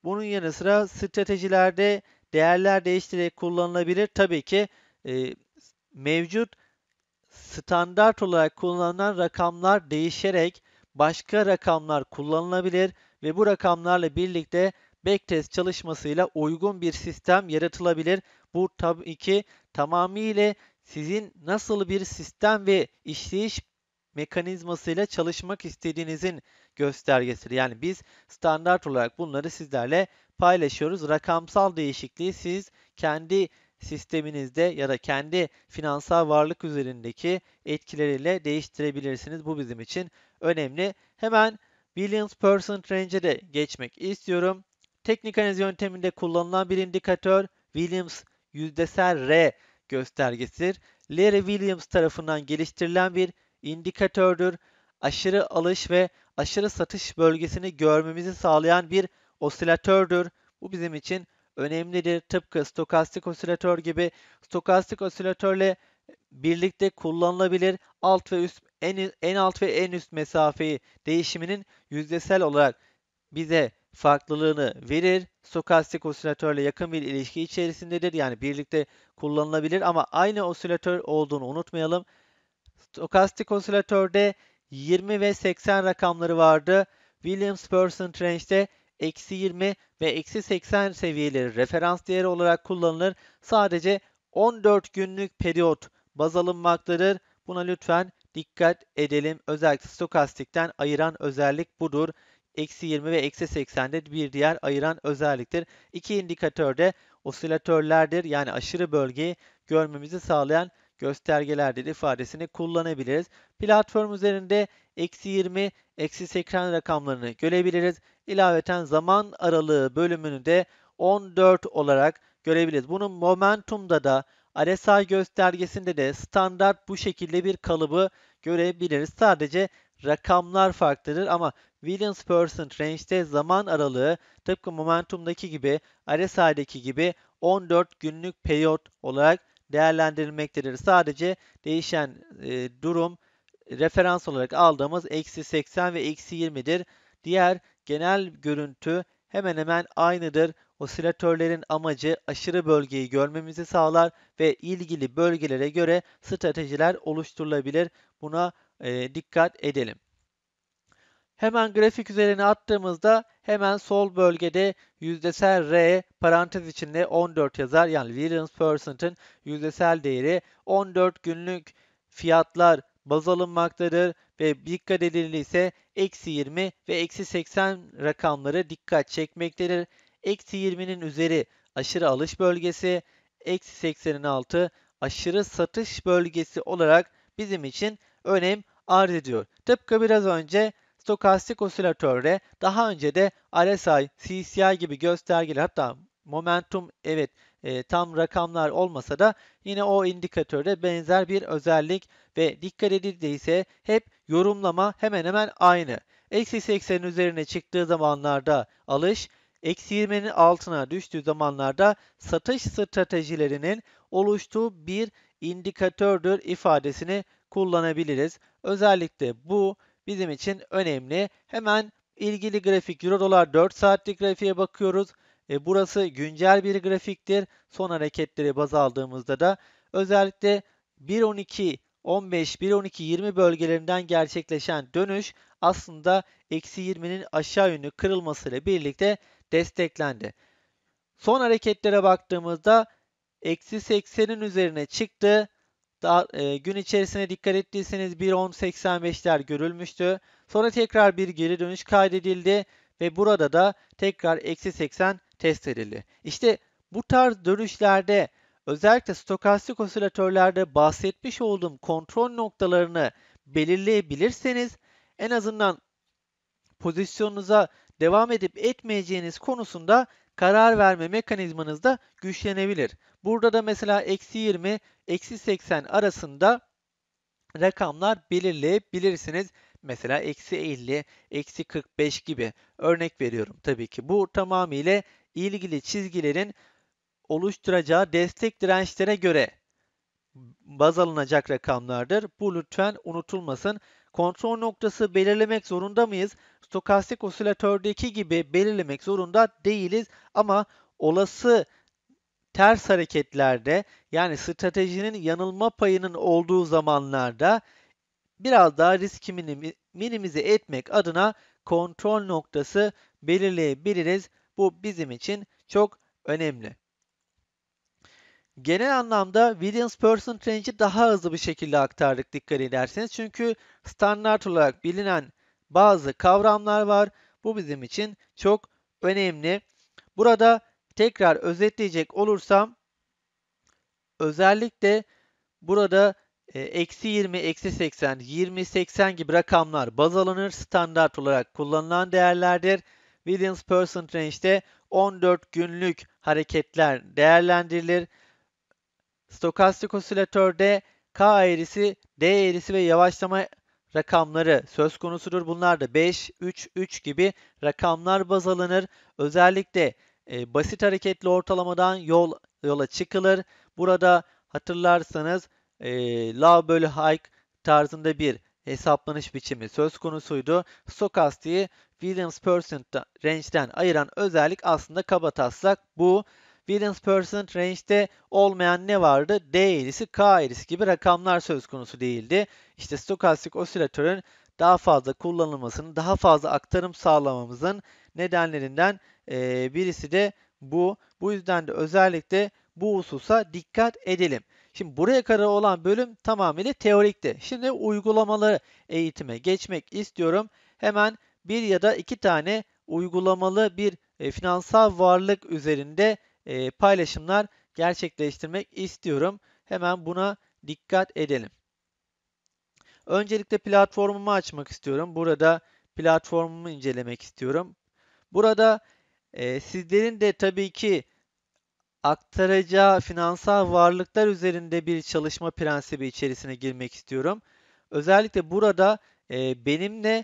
Bunun yanı sıra stratejilerde değerler değiştirerek kullanılabilir. Tabii ki e, mevcut standart olarak kullanılan rakamlar değişerek başka rakamlar kullanılabilir ve bu rakamlarla birlikte backtest çalışmasıyla uygun bir sistem yaratılabilir. Bu tabii ki tamamıyla sizin nasıl bir sistem ve işleyiş mekanizmasıyla çalışmak istediğinizin göstergesidir. Yani biz standart olarak bunları sizlerle paylaşıyoruz. Rakamsal değişikliği siz kendi sisteminizde ya da kendi finansal varlık üzerindeki etkileriyle değiştirebilirsiniz. Bu bizim için önemli. Hemen Billions Percent Range'e de geçmek istiyorum. Teknik analiz yönteminde kullanılan bir indikatör Williams yüzdesel R göstergesidir. Larry Williams tarafından geliştirilen bir indikatördür. Aşırı alış ve aşırı satış bölgesini görmemizi sağlayan bir osilatördür. Bu bizim için önemlidir. Tıpkı stokastik osilatör gibi stokastik osilatörle birlikte kullanılabilir. Alt ve üst en, en alt ve en üst mesafeyi değişiminin yüzdesel olarak bize farklılığını verir. Stokastik osilatörle yakın bir ilişki içerisindedir. Yani birlikte kullanılabilir ama aynı osilatör olduğunu unutmayalım. Stokastik osilatörde 20 ve 80 rakamları vardı. Williams Person Range'de eksi 20 ve eksi 80 seviyeleri referans değeri olarak kullanılır. Sadece 14 günlük periyot baz alınmaktadır. Buna lütfen dikkat edelim. Özellikle stokastikten ayıran özellik budur eksi 20 ve eksi 80'de bir diğer ayıran özelliktir. İki indikatör de osilatörlerdir yani aşırı bölgeyi görmemizi sağlayan göstergelerdir ifadesini kullanabiliriz. Platform üzerinde eksi 20, eksi 80 rakamlarını görebiliriz. İlaveten zaman aralığı bölümünü de 14 olarak görebiliriz. Bunun momentumda da RSI göstergesinde de standart bu şekilde bir kalıbı görebiliriz. Sadece rakamlar farklıdır ama Williams Percent Range'de zaman aralığı tıpkı Momentum'daki gibi RSI'deki gibi 14 günlük periyot olarak değerlendirilmektedir. Sadece değişen e, durum referans olarak aldığımız eksi 80 ve eksi 20'dir. Diğer genel görüntü hemen hemen aynıdır. Osilatörlerin amacı aşırı bölgeyi görmemizi sağlar ve ilgili bölgelere göre stratejiler oluşturulabilir. Buna e, dikkat edelim. Hemen grafik üzerine attığımızda hemen sol bölgede yüzdesel R parantez içinde 14 yazar. Yani Williams Percent'ın yüzdesel değeri 14 günlük fiyatlar baz alınmaktadır ve dikkat edilirse eksi 20 ve eksi 80 rakamları dikkat çekmektedir. Eksi 20'nin üzeri aşırı alış bölgesi, eksi 80'in altı aşırı satış bölgesi olarak bizim için önem arz ediyor. Tıpkı biraz önce Stokastik osilatörde daha önce de RSI, CCI gibi göstergeler hatta momentum evet e, tam rakamlar olmasa da yine o indikatörde benzer bir özellik ve dikkat edildiyse hep yorumlama hemen hemen aynı. Eksi 80'in üzerine çıktığı zamanlarda alış, eksi 20'nin altına düştüğü zamanlarda satış stratejilerinin oluştuğu bir indikatördür ifadesini kullanabiliriz. Özellikle bu bizim için önemli. Hemen ilgili grafik Euro dolar 4 saatlik grafiğe bakıyoruz. E, burası güncel bir grafiktir. Son hareketleri baz aldığımızda da özellikle 1.12 15, 1.12, 20 bölgelerinden gerçekleşen dönüş aslında eksi 20'nin aşağı yönü kırılmasıyla birlikte desteklendi. Son hareketlere baktığımızda eksi 80'in üzerine çıktı. Daha, e, gün içerisine dikkat ettiyseniz 1.10.85'ler görülmüştü. Sonra tekrar bir geri dönüş kaydedildi ve burada da tekrar eksi 80 test edildi. İşte bu tarz dönüşlerde özellikle stokastik osilatörlerde bahsetmiş olduğum kontrol noktalarını belirleyebilirseniz en azından pozisyonunuza devam edip etmeyeceğiniz konusunda karar verme mekanizmanız da güçlenebilir. Burada da mesela eksi 20, eksi 80 arasında rakamlar belirleyebilirsiniz. Mesela eksi 50, eksi 45 gibi örnek veriyorum tabii ki. Bu tamamıyla ilgili çizgilerin oluşturacağı destek dirençlere göre baz alınacak rakamlardır. Bu lütfen unutulmasın kontrol noktası belirlemek zorunda mıyız? Stokastik osilatördeki gibi belirlemek zorunda değiliz ama olası ters hareketlerde yani stratejinin yanılma payının olduğu zamanlarda biraz daha risk minimize etmek adına kontrol noktası belirleyebiliriz. Bu bizim için çok önemli. Genel anlamda Williams Person Range'i daha hızlı bir şekilde aktardık dikkat ederseniz. Çünkü standart olarak bilinen bazı kavramlar var. Bu bizim için çok önemli. Burada tekrar özetleyecek olursam özellikle burada e, eksi 20, eksi 80, 20, 80 gibi rakamlar baz alınır. Standart olarak kullanılan değerlerdir. Williams person Range'de 14 günlük hareketler değerlendirilir. Stokastik osilatörde K eğrisi, D eğrisi ve yavaşlama rakamları söz konusudur. Bunlar da 5, 3, 3 gibi rakamlar baz alınır. Özellikle e, basit hareketli ortalamadan yol yola çıkılır. Burada hatırlarsanız e, lav bölü hike tarzında bir hesaplanış biçimi söz konusuydu. Stokastiği Williams Percent range'den ayıran özellik aslında kabataslak bu. Williams Percent Range'de olmayan ne vardı? D eğrisi, K eğrisi gibi rakamlar söz konusu değildi. İşte stokastik osilatörün daha fazla kullanılmasının, daha fazla aktarım sağlamamızın nedenlerinden e, birisi de bu. Bu yüzden de özellikle bu hususa dikkat edelim. Şimdi buraya kadar olan bölüm tamamıyla teorikti. Şimdi uygulamaları eğitime geçmek istiyorum. Hemen bir ya da iki tane uygulamalı bir e, finansal varlık üzerinde e, paylaşımlar gerçekleştirmek istiyorum. Hemen buna dikkat edelim. Öncelikle platformumu açmak istiyorum. Burada platformumu incelemek istiyorum. Burada e, sizlerin de tabii ki aktaracağı finansal varlıklar üzerinde bir çalışma prensibi içerisine girmek istiyorum. Özellikle burada e, benimle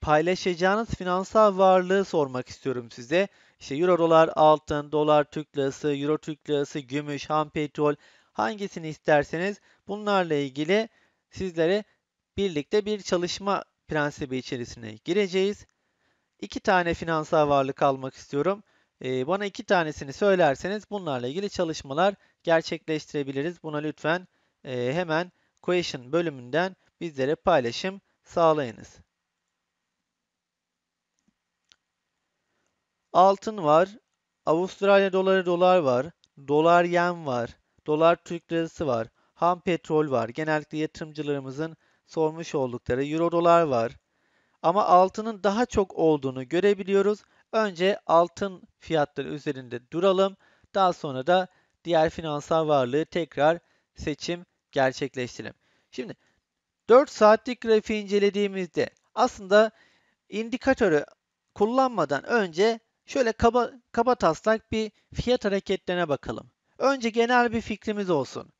paylaşacağınız finansal varlığı sormak istiyorum size. İşte euro dolar altın, dolar Türk lirası, euro Türk lirası, gümüş, ham petrol hangisini isterseniz bunlarla ilgili sizlere birlikte bir çalışma prensibi içerisine gireceğiz. İki tane finansal varlık almak istiyorum. Ee, bana iki tanesini söylerseniz bunlarla ilgili çalışmalar gerçekleştirebiliriz. Buna lütfen e, hemen Question bölümünden bizlere paylaşım sağlayınız. altın var, Avustralya doları dolar var, dolar yen var, dolar Türk lirası var, ham petrol var. Genellikle yatırımcılarımızın sormuş oldukları euro dolar var. Ama altının daha çok olduğunu görebiliyoruz. Önce altın fiyatları üzerinde duralım. Daha sonra da diğer finansal varlığı tekrar seçim gerçekleştirelim. Şimdi 4 saatlik grafiği incelediğimizde aslında indikatörü kullanmadan önce Şöyle kaba, kaba taslak bir fiyat hareketlerine bakalım. Önce genel bir fikrimiz olsun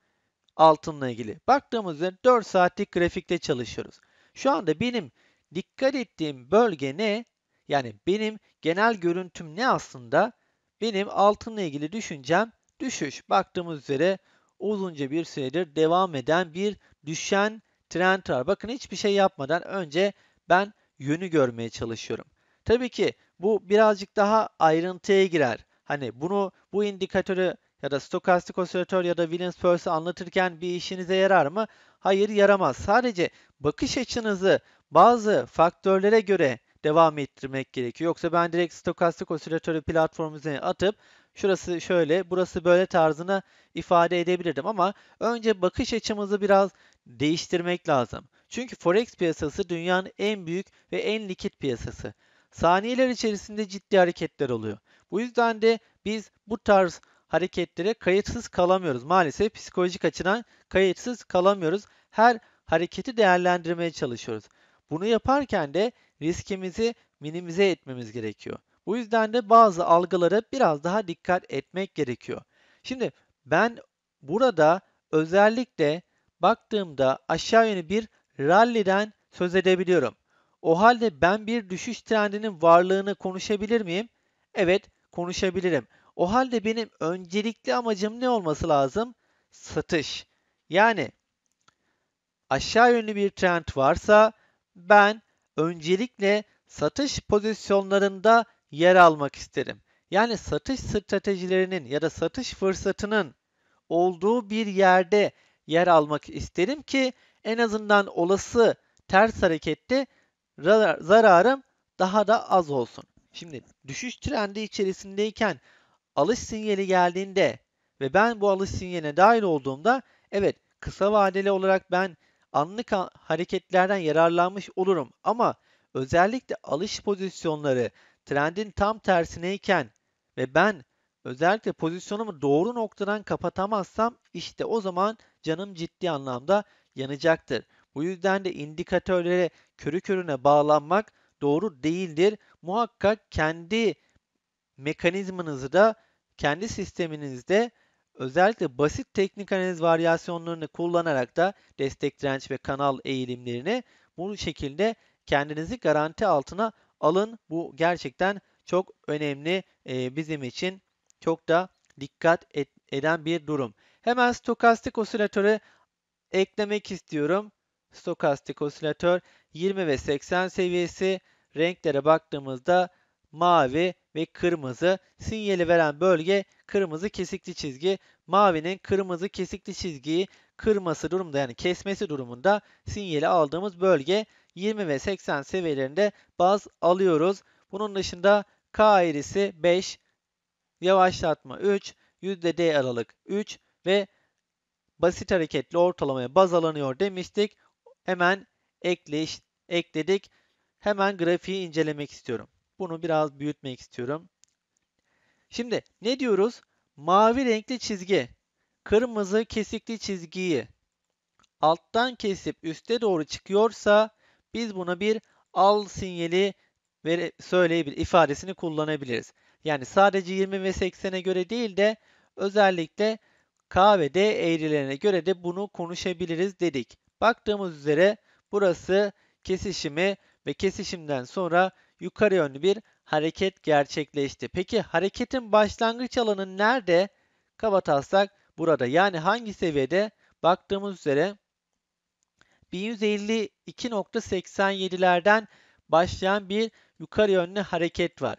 altınla ilgili. Baktığımızda üzere 4 saatlik grafikte çalışıyoruz. Şu anda benim dikkat ettiğim bölge ne? Yani benim genel görüntüm ne aslında? Benim altınla ilgili düşüncem düşüş. Baktığımız üzere uzunca bir süredir devam eden bir düşen trend var. Bakın hiçbir şey yapmadan önce ben yönü görmeye çalışıyorum. Tabii ki bu birazcık daha ayrıntıya girer. Hani bunu bu indikatörü ya da stokastik osilatör ya da Williams Purse'ı anlatırken bir işinize yarar mı? Hayır yaramaz. Sadece bakış açınızı bazı faktörlere göre devam ettirmek gerekiyor. Yoksa ben direkt stokastik osilatörü platform üzerine atıp şurası şöyle, burası böyle tarzına ifade edebilirdim ama önce bakış açımızı biraz değiştirmek lazım. Çünkü forex piyasası dünyanın en büyük ve en likit piyasası saniyeler içerisinde ciddi hareketler oluyor. Bu yüzden de biz bu tarz hareketlere kayıtsız kalamıyoruz. Maalesef psikolojik açıdan kayıtsız kalamıyoruz. Her hareketi değerlendirmeye çalışıyoruz. Bunu yaparken de riskimizi minimize etmemiz gerekiyor. Bu yüzden de bazı algılara biraz daha dikkat etmek gerekiyor. Şimdi ben burada özellikle baktığımda aşağı yönlü bir ralliden söz edebiliyorum. O halde ben bir düşüş trendinin varlığını konuşabilir miyim? Evet, konuşabilirim. O halde benim öncelikli amacım ne olması lazım? Satış. Yani aşağı yönlü bir trend varsa ben öncelikle satış pozisyonlarında yer almak isterim. Yani satış stratejilerinin ya da satış fırsatının olduğu bir yerde yer almak isterim ki en azından olası ters harekette zararım daha da az olsun. Şimdi düşüş trendi içerisindeyken alış sinyali geldiğinde ve ben bu alış sinyaline dahil olduğumda evet kısa vadeli olarak ben anlık hareketlerden yararlanmış olurum ama özellikle alış pozisyonları trendin tam tersineyken ve ben özellikle pozisyonumu doğru noktadan kapatamazsam işte o zaman canım ciddi anlamda yanacaktır. Bu yüzden de indikatörlere körü körüne bağlanmak doğru değildir. Muhakkak kendi mekanizmanızı da kendi sisteminizde özellikle basit teknik analiz varyasyonlarını kullanarak da destek direnç ve kanal eğilimlerini bu şekilde kendinizi garanti altına alın. Bu gerçekten çok önemli bizim için çok da dikkat eden bir durum. Hemen stokastik osilatörü eklemek istiyorum stokastik osilatör 20 ve 80 seviyesi. Renklere baktığımızda mavi ve kırmızı. Sinyali veren bölge kırmızı kesikli çizgi. Mavinin kırmızı kesikli çizgiyi kırması durumda yani kesmesi durumunda sinyali aldığımız bölge 20 ve 80 seviyelerinde baz alıyoruz. Bunun dışında K eğrisi 5, yavaşlatma 3, %D aralık 3 ve basit hareketli ortalamaya baz alınıyor demiştik. Hemen ekleş, ekledik. Hemen grafiği incelemek istiyorum. Bunu biraz büyütmek istiyorum. Şimdi ne diyoruz? Mavi renkli çizgi, kırmızı kesikli çizgiyi alttan kesip üste doğru çıkıyorsa biz buna bir al sinyali vere, söyleyebilir, ifadesini kullanabiliriz. Yani sadece 20 ve 80'e göre değil de özellikle K ve D eğrilerine göre de bunu konuşabiliriz dedik. Baktığımız üzere burası kesişimi ve kesişimden sonra yukarı yönlü bir hareket gerçekleşti. Peki hareketin başlangıç alanı nerede? Kabataslak burada. Yani hangi seviyede? Baktığımız üzere 1152.87'lerden başlayan bir yukarı yönlü hareket var.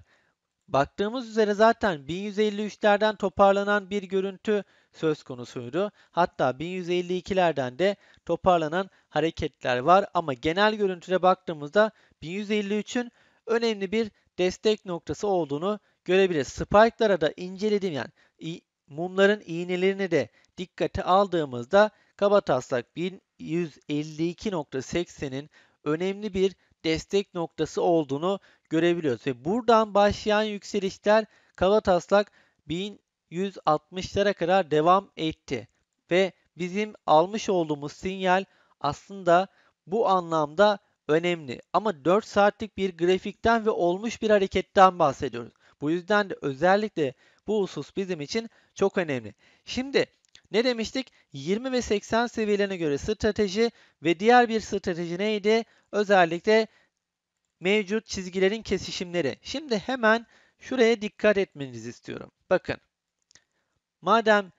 Baktığımız üzere zaten 1153'lerden toparlanan bir görüntü söz konusuydu. Hatta 1152'lerden de toparlanan hareketler var ama genel görüntüde baktığımızda 1153'ün önemli bir destek noktası olduğunu görebiliriz. Spike'lara da inceledim yani mumların iğnelerini de dikkate aldığımızda kabataslak 1152.80'in önemli bir destek noktası olduğunu görebiliyoruz. Ve buradan başlayan yükselişler kabataslak 1000 160'lara kadar devam etti ve bizim almış olduğumuz sinyal aslında bu anlamda önemli. Ama 4 saatlik bir grafikten ve olmuş bir hareketten bahsediyoruz. Bu yüzden de özellikle bu husus bizim için çok önemli. Şimdi ne demiştik? 20 ve 80 seviyelerine göre strateji ve diğer bir strateji neydi? Özellikle mevcut çizgilerin kesişimleri. Şimdi hemen şuraya dikkat etmenizi istiyorum. Bakın Madem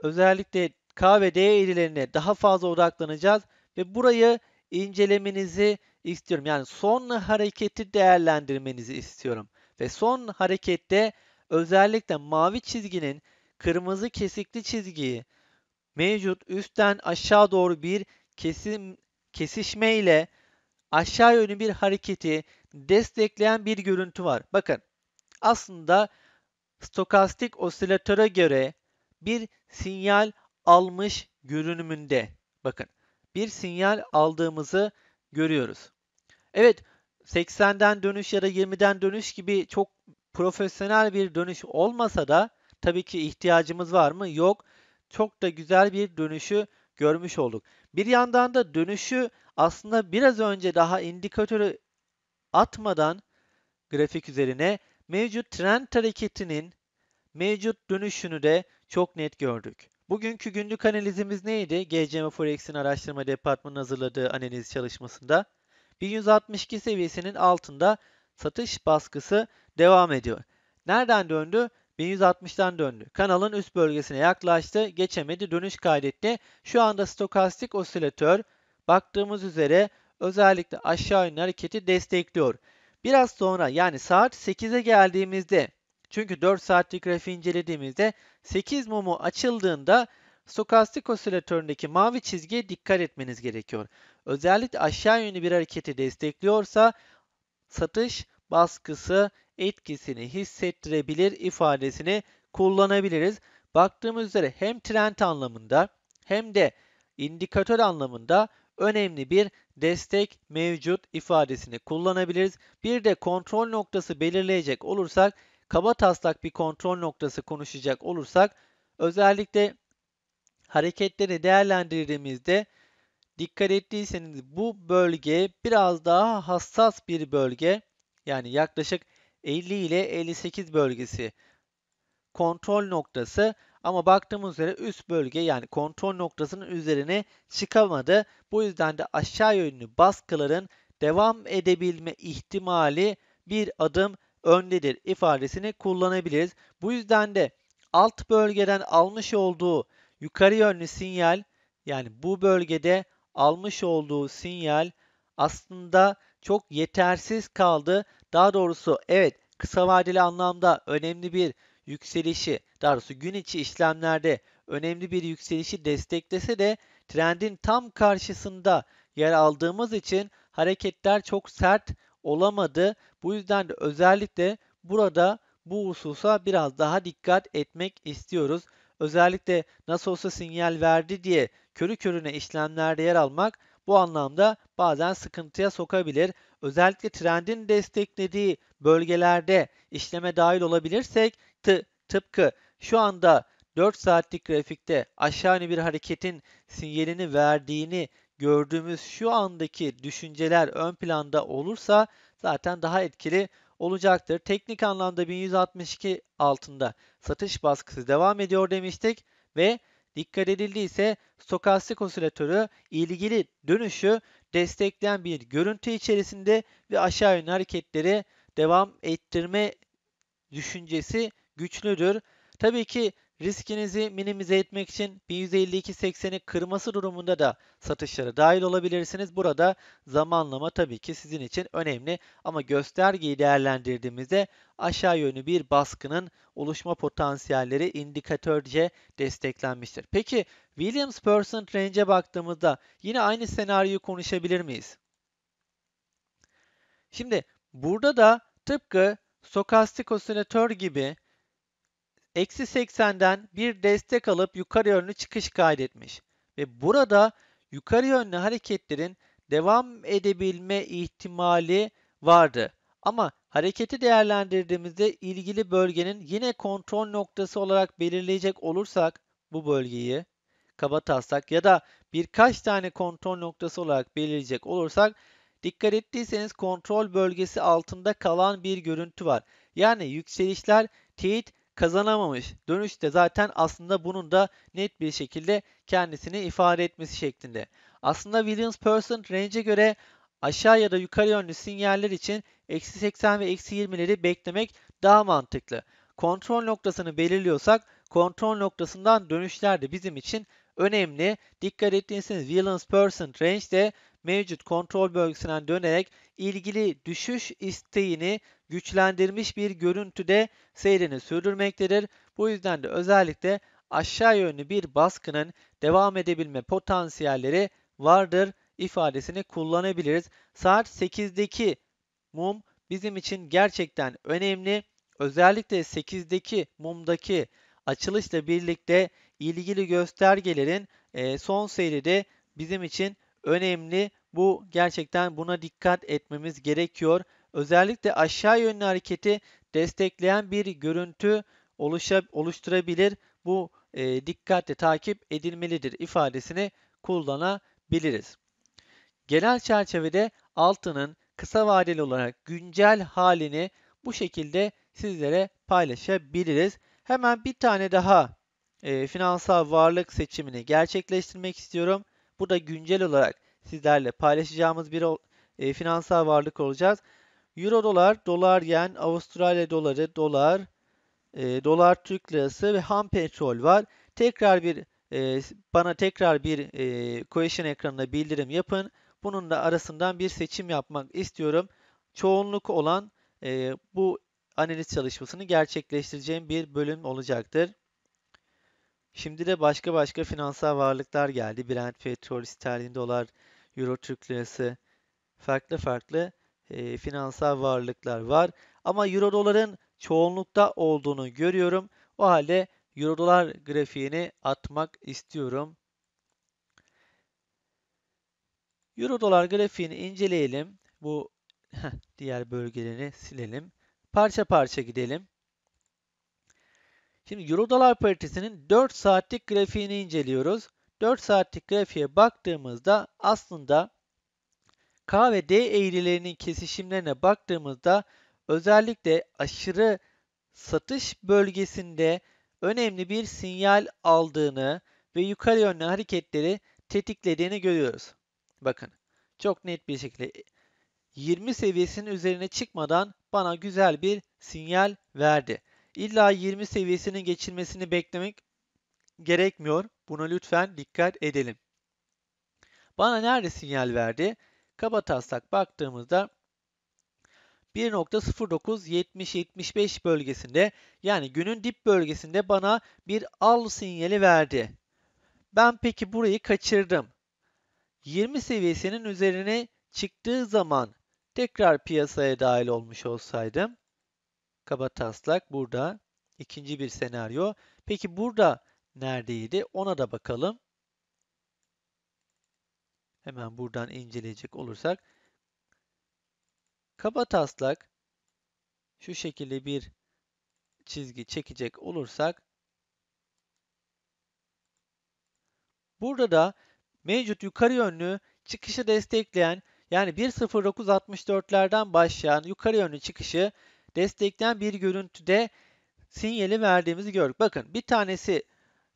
özellikle K ve D eğrilerine daha fazla odaklanacağız ve burayı incelemenizi istiyorum. Yani son hareketi değerlendirmenizi istiyorum. Ve son harekette özellikle mavi çizginin kırmızı kesikli çizgiyi mevcut üstten aşağı doğru bir kesim kesişme ile aşağı yönlü bir hareketi destekleyen bir görüntü var. Bakın aslında stokastik osilatöre göre bir sinyal almış görünümünde. Bakın bir sinyal aldığımızı görüyoruz. Evet 80'den dönüş ya da 20'den dönüş gibi çok profesyonel bir dönüş olmasa da tabii ki ihtiyacımız var mı? Yok. Çok da güzel bir dönüşü görmüş olduk. Bir yandan da dönüşü aslında biraz önce daha indikatörü atmadan grafik üzerine mevcut trend hareketinin mevcut dönüşünü de çok net gördük. Bugünkü günlük analizimiz neydi? GCM Forex'in araştırma departmanı hazırladığı analiz çalışmasında 1162 seviyesinin altında satış baskısı devam ediyor. Nereden döndü? 1160'dan döndü. Kanalın üst bölgesine yaklaştı, geçemedi, dönüş kaydetti. Şu anda stokastik osilatör baktığımız üzere özellikle aşağı yönlü hareketi destekliyor. Biraz sonra yani saat 8'e geldiğimizde çünkü 4 saatlik grafiği incelediğimizde 8 mumu açıldığında stokastik osilatöründeki mavi çizgiye dikkat etmeniz gerekiyor. Özellikle aşağı yönlü bir hareketi destekliyorsa satış baskısı etkisini hissettirebilir ifadesini kullanabiliriz. Baktığımız üzere hem trend anlamında hem de indikatör anlamında önemli bir destek mevcut ifadesini kullanabiliriz. Bir de kontrol noktası belirleyecek olursak kaba taslak bir kontrol noktası konuşacak olursak özellikle hareketleri değerlendirdiğimizde dikkat ettiyseniz bu bölge biraz daha hassas bir bölge. Yani yaklaşık 50 ile 58 bölgesi kontrol noktası ama baktığımız üzere üst bölge yani kontrol noktasının üzerine çıkamadı. Bu yüzden de aşağı yönlü baskıların devam edebilme ihtimali bir adım öndedir ifadesini kullanabiliriz. Bu yüzden de alt bölgeden almış olduğu yukarı yönlü sinyal yani bu bölgede almış olduğu sinyal aslında çok yetersiz kaldı. Daha doğrusu evet kısa vadeli anlamda önemli bir yükselişi, daha doğrusu gün içi işlemlerde önemli bir yükselişi desteklese de trendin tam karşısında yer aldığımız için hareketler çok sert olamadı. Bu yüzden de özellikle burada bu hususa biraz daha dikkat etmek istiyoruz. Özellikle nasıl olsa sinyal verdi diye körü körüne işlemlerde yer almak bu anlamda bazen sıkıntıya sokabilir. Özellikle trendin desteklediği bölgelerde işleme dahil olabilirsek Tı, tıpkı şu anda 4 saatlik grafikte aşağı bir hareketin sinyalini verdiğini gördüğümüz şu andaki düşünceler ön planda olursa zaten daha etkili olacaktır. Teknik anlamda 1162 altında satış baskısı devam ediyor demiştik ve dikkat edildiyse stokastik osilatörü ilgili dönüşü destekleyen bir görüntü içerisinde ve aşağı yönlü hareketleri devam ettirme düşüncesi güçlüdür. Tabii ki riskinizi minimize etmek için 1152.80'i kırması durumunda da satışlara dahil olabilirsiniz. Burada zamanlama tabii ki sizin için önemli ama göstergeyi değerlendirdiğimizde aşağı yönlü bir baskının oluşma potansiyelleri indikatörce desteklenmiştir. Peki Williams Percent Range'e baktığımızda yine aynı senaryoyu konuşabilir miyiz? Şimdi burada da tıpkı stokastik osilatör gibi eksi 80'den bir destek alıp yukarı yönlü çıkış kaydetmiş. Ve burada yukarı yönlü hareketlerin devam edebilme ihtimali vardı. Ama hareketi değerlendirdiğimizde ilgili bölgenin yine kontrol noktası olarak belirleyecek olursak bu bölgeyi kaba taslak ya da birkaç tane kontrol noktası olarak belirleyecek olursak dikkat ettiyseniz kontrol bölgesi altında kalan bir görüntü var. Yani yükselişler teyit kazanamamış. Dönüşte zaten aslında bunun da net bir şekilde kendisini ifade etmesi şeklinde. Aslında Williams Person range'e göre aşağı ya da yukarı yönlü sinyaller için eksi 80 ve eksi 20'leri beklemek daha mantıklı. Kontrol noktasını belirliyorsak kontrol noktasından dönüşler de bizim için önemli. Dikkat ettiyseniz Williams Person Range de mevcut kontrol bölgesinden dönerek ilgili düşüş isteğini güçlendirmiş bir görüntüde seyrini sürdürmektedir. Bu yüzden de özellikle aşağı yönlü bir baskının devam edebilme potansiyelleri vardır ifadesini kullanabiliriz. Saat 8'deki mum bizim için gerçekten önemli. Özellikle 8'deki mumdaki açılışla birlikte ilgili göstergelerin e, son seyri de bizim için önemli. Bu gerçekten buna dikkat etmemiz gerekiyor. Özellikle aşağı yönlü hareketi destekleyen bir görüntü oluşab, oluşturabilir. Bu e, dikkatle takip edilmelidir ifadesini kullanabiliriz. Genel çerçevede altının kısa vadeli olarak güncel halini bu şekilde sizlere paylaşabiliriz. Hemen bir tane daha e, finansal varlık seçimini gerçekleştirmek istiyorum. Burada güncel olarak sizlerle paylaşacağımız bir e, finansal varlık olacağız. Euro dolar, dolar yen, Avustralya doları, dolar, e, dolar Türk lirası ve ham petrol var. Tekrar bir e, bana tekrar bir e, Coalition ekranına bildirim yapın. Bunun da arasından bir seçim yapmak istiyorum. Çoğunluk olan e, bu analiz çalışmasını gerçekleştireceğim bir bölüm olacaktır. Şimdi de başka başka finansal varlıklar geldi. Brent petrol, sterlin dolar, euro Türk lirası farklı farklı e, finansal varlıklar var. Ama euro doların çoğunlukta olduğunu görüyorum. O halde euro dolar grafiğini atmak istiyorum. Euro dolar grafiğini inceleyelim. Bu heh, diğer bölgelerini silelim. Parça parça gidelim. Şimdi Euro dolar paritesinin 4 saatlik grafiğini inceliyoruz. 4 saatlik grafiğe baktığımızda aslında K ve D eğrilerinin kesişimlerine baktığımızda özellikle aşırı satış bölgesinde önemli bir sinyal aldığını ve yukarı yönlü hareketleri tetiklediğini görüyoruz. Bakın çok net bir şekilde 20 seviyesinin üzerine çıkmadan bana güzel bir sinyal verdi. İlla 20 seviyesinin geçilmesini beklemek gerekmiyor. Buna lütfen dikkat edelim. Bana nerede sinyal verdi? Kabataslak baktığımızda 1.0970-75 bölgesinde yani günün dip bölgesinde bana bir al sinyali verdi. Ben peki burayı kaçırdım. 20 seviyesinin üzerine çıktığı zaman tekrar piyasaya dahil olmuş olsaydım Kaba taslak burada ikinci bir senaryo. Peki burada neredeydi? Ona da bakalım. Hemen buradan inceleyecek olursak. Kaba taslak şu şekilde bir çizgi çekecek olursak burada da mevcut yukarı yönlü çıkışı destekleyen yani 1.0964'lerden başlayan yukarı yönlü çıkışı Destekten bir görüntüde sinyali verdiğimizi gördük. Bakın bir tanesi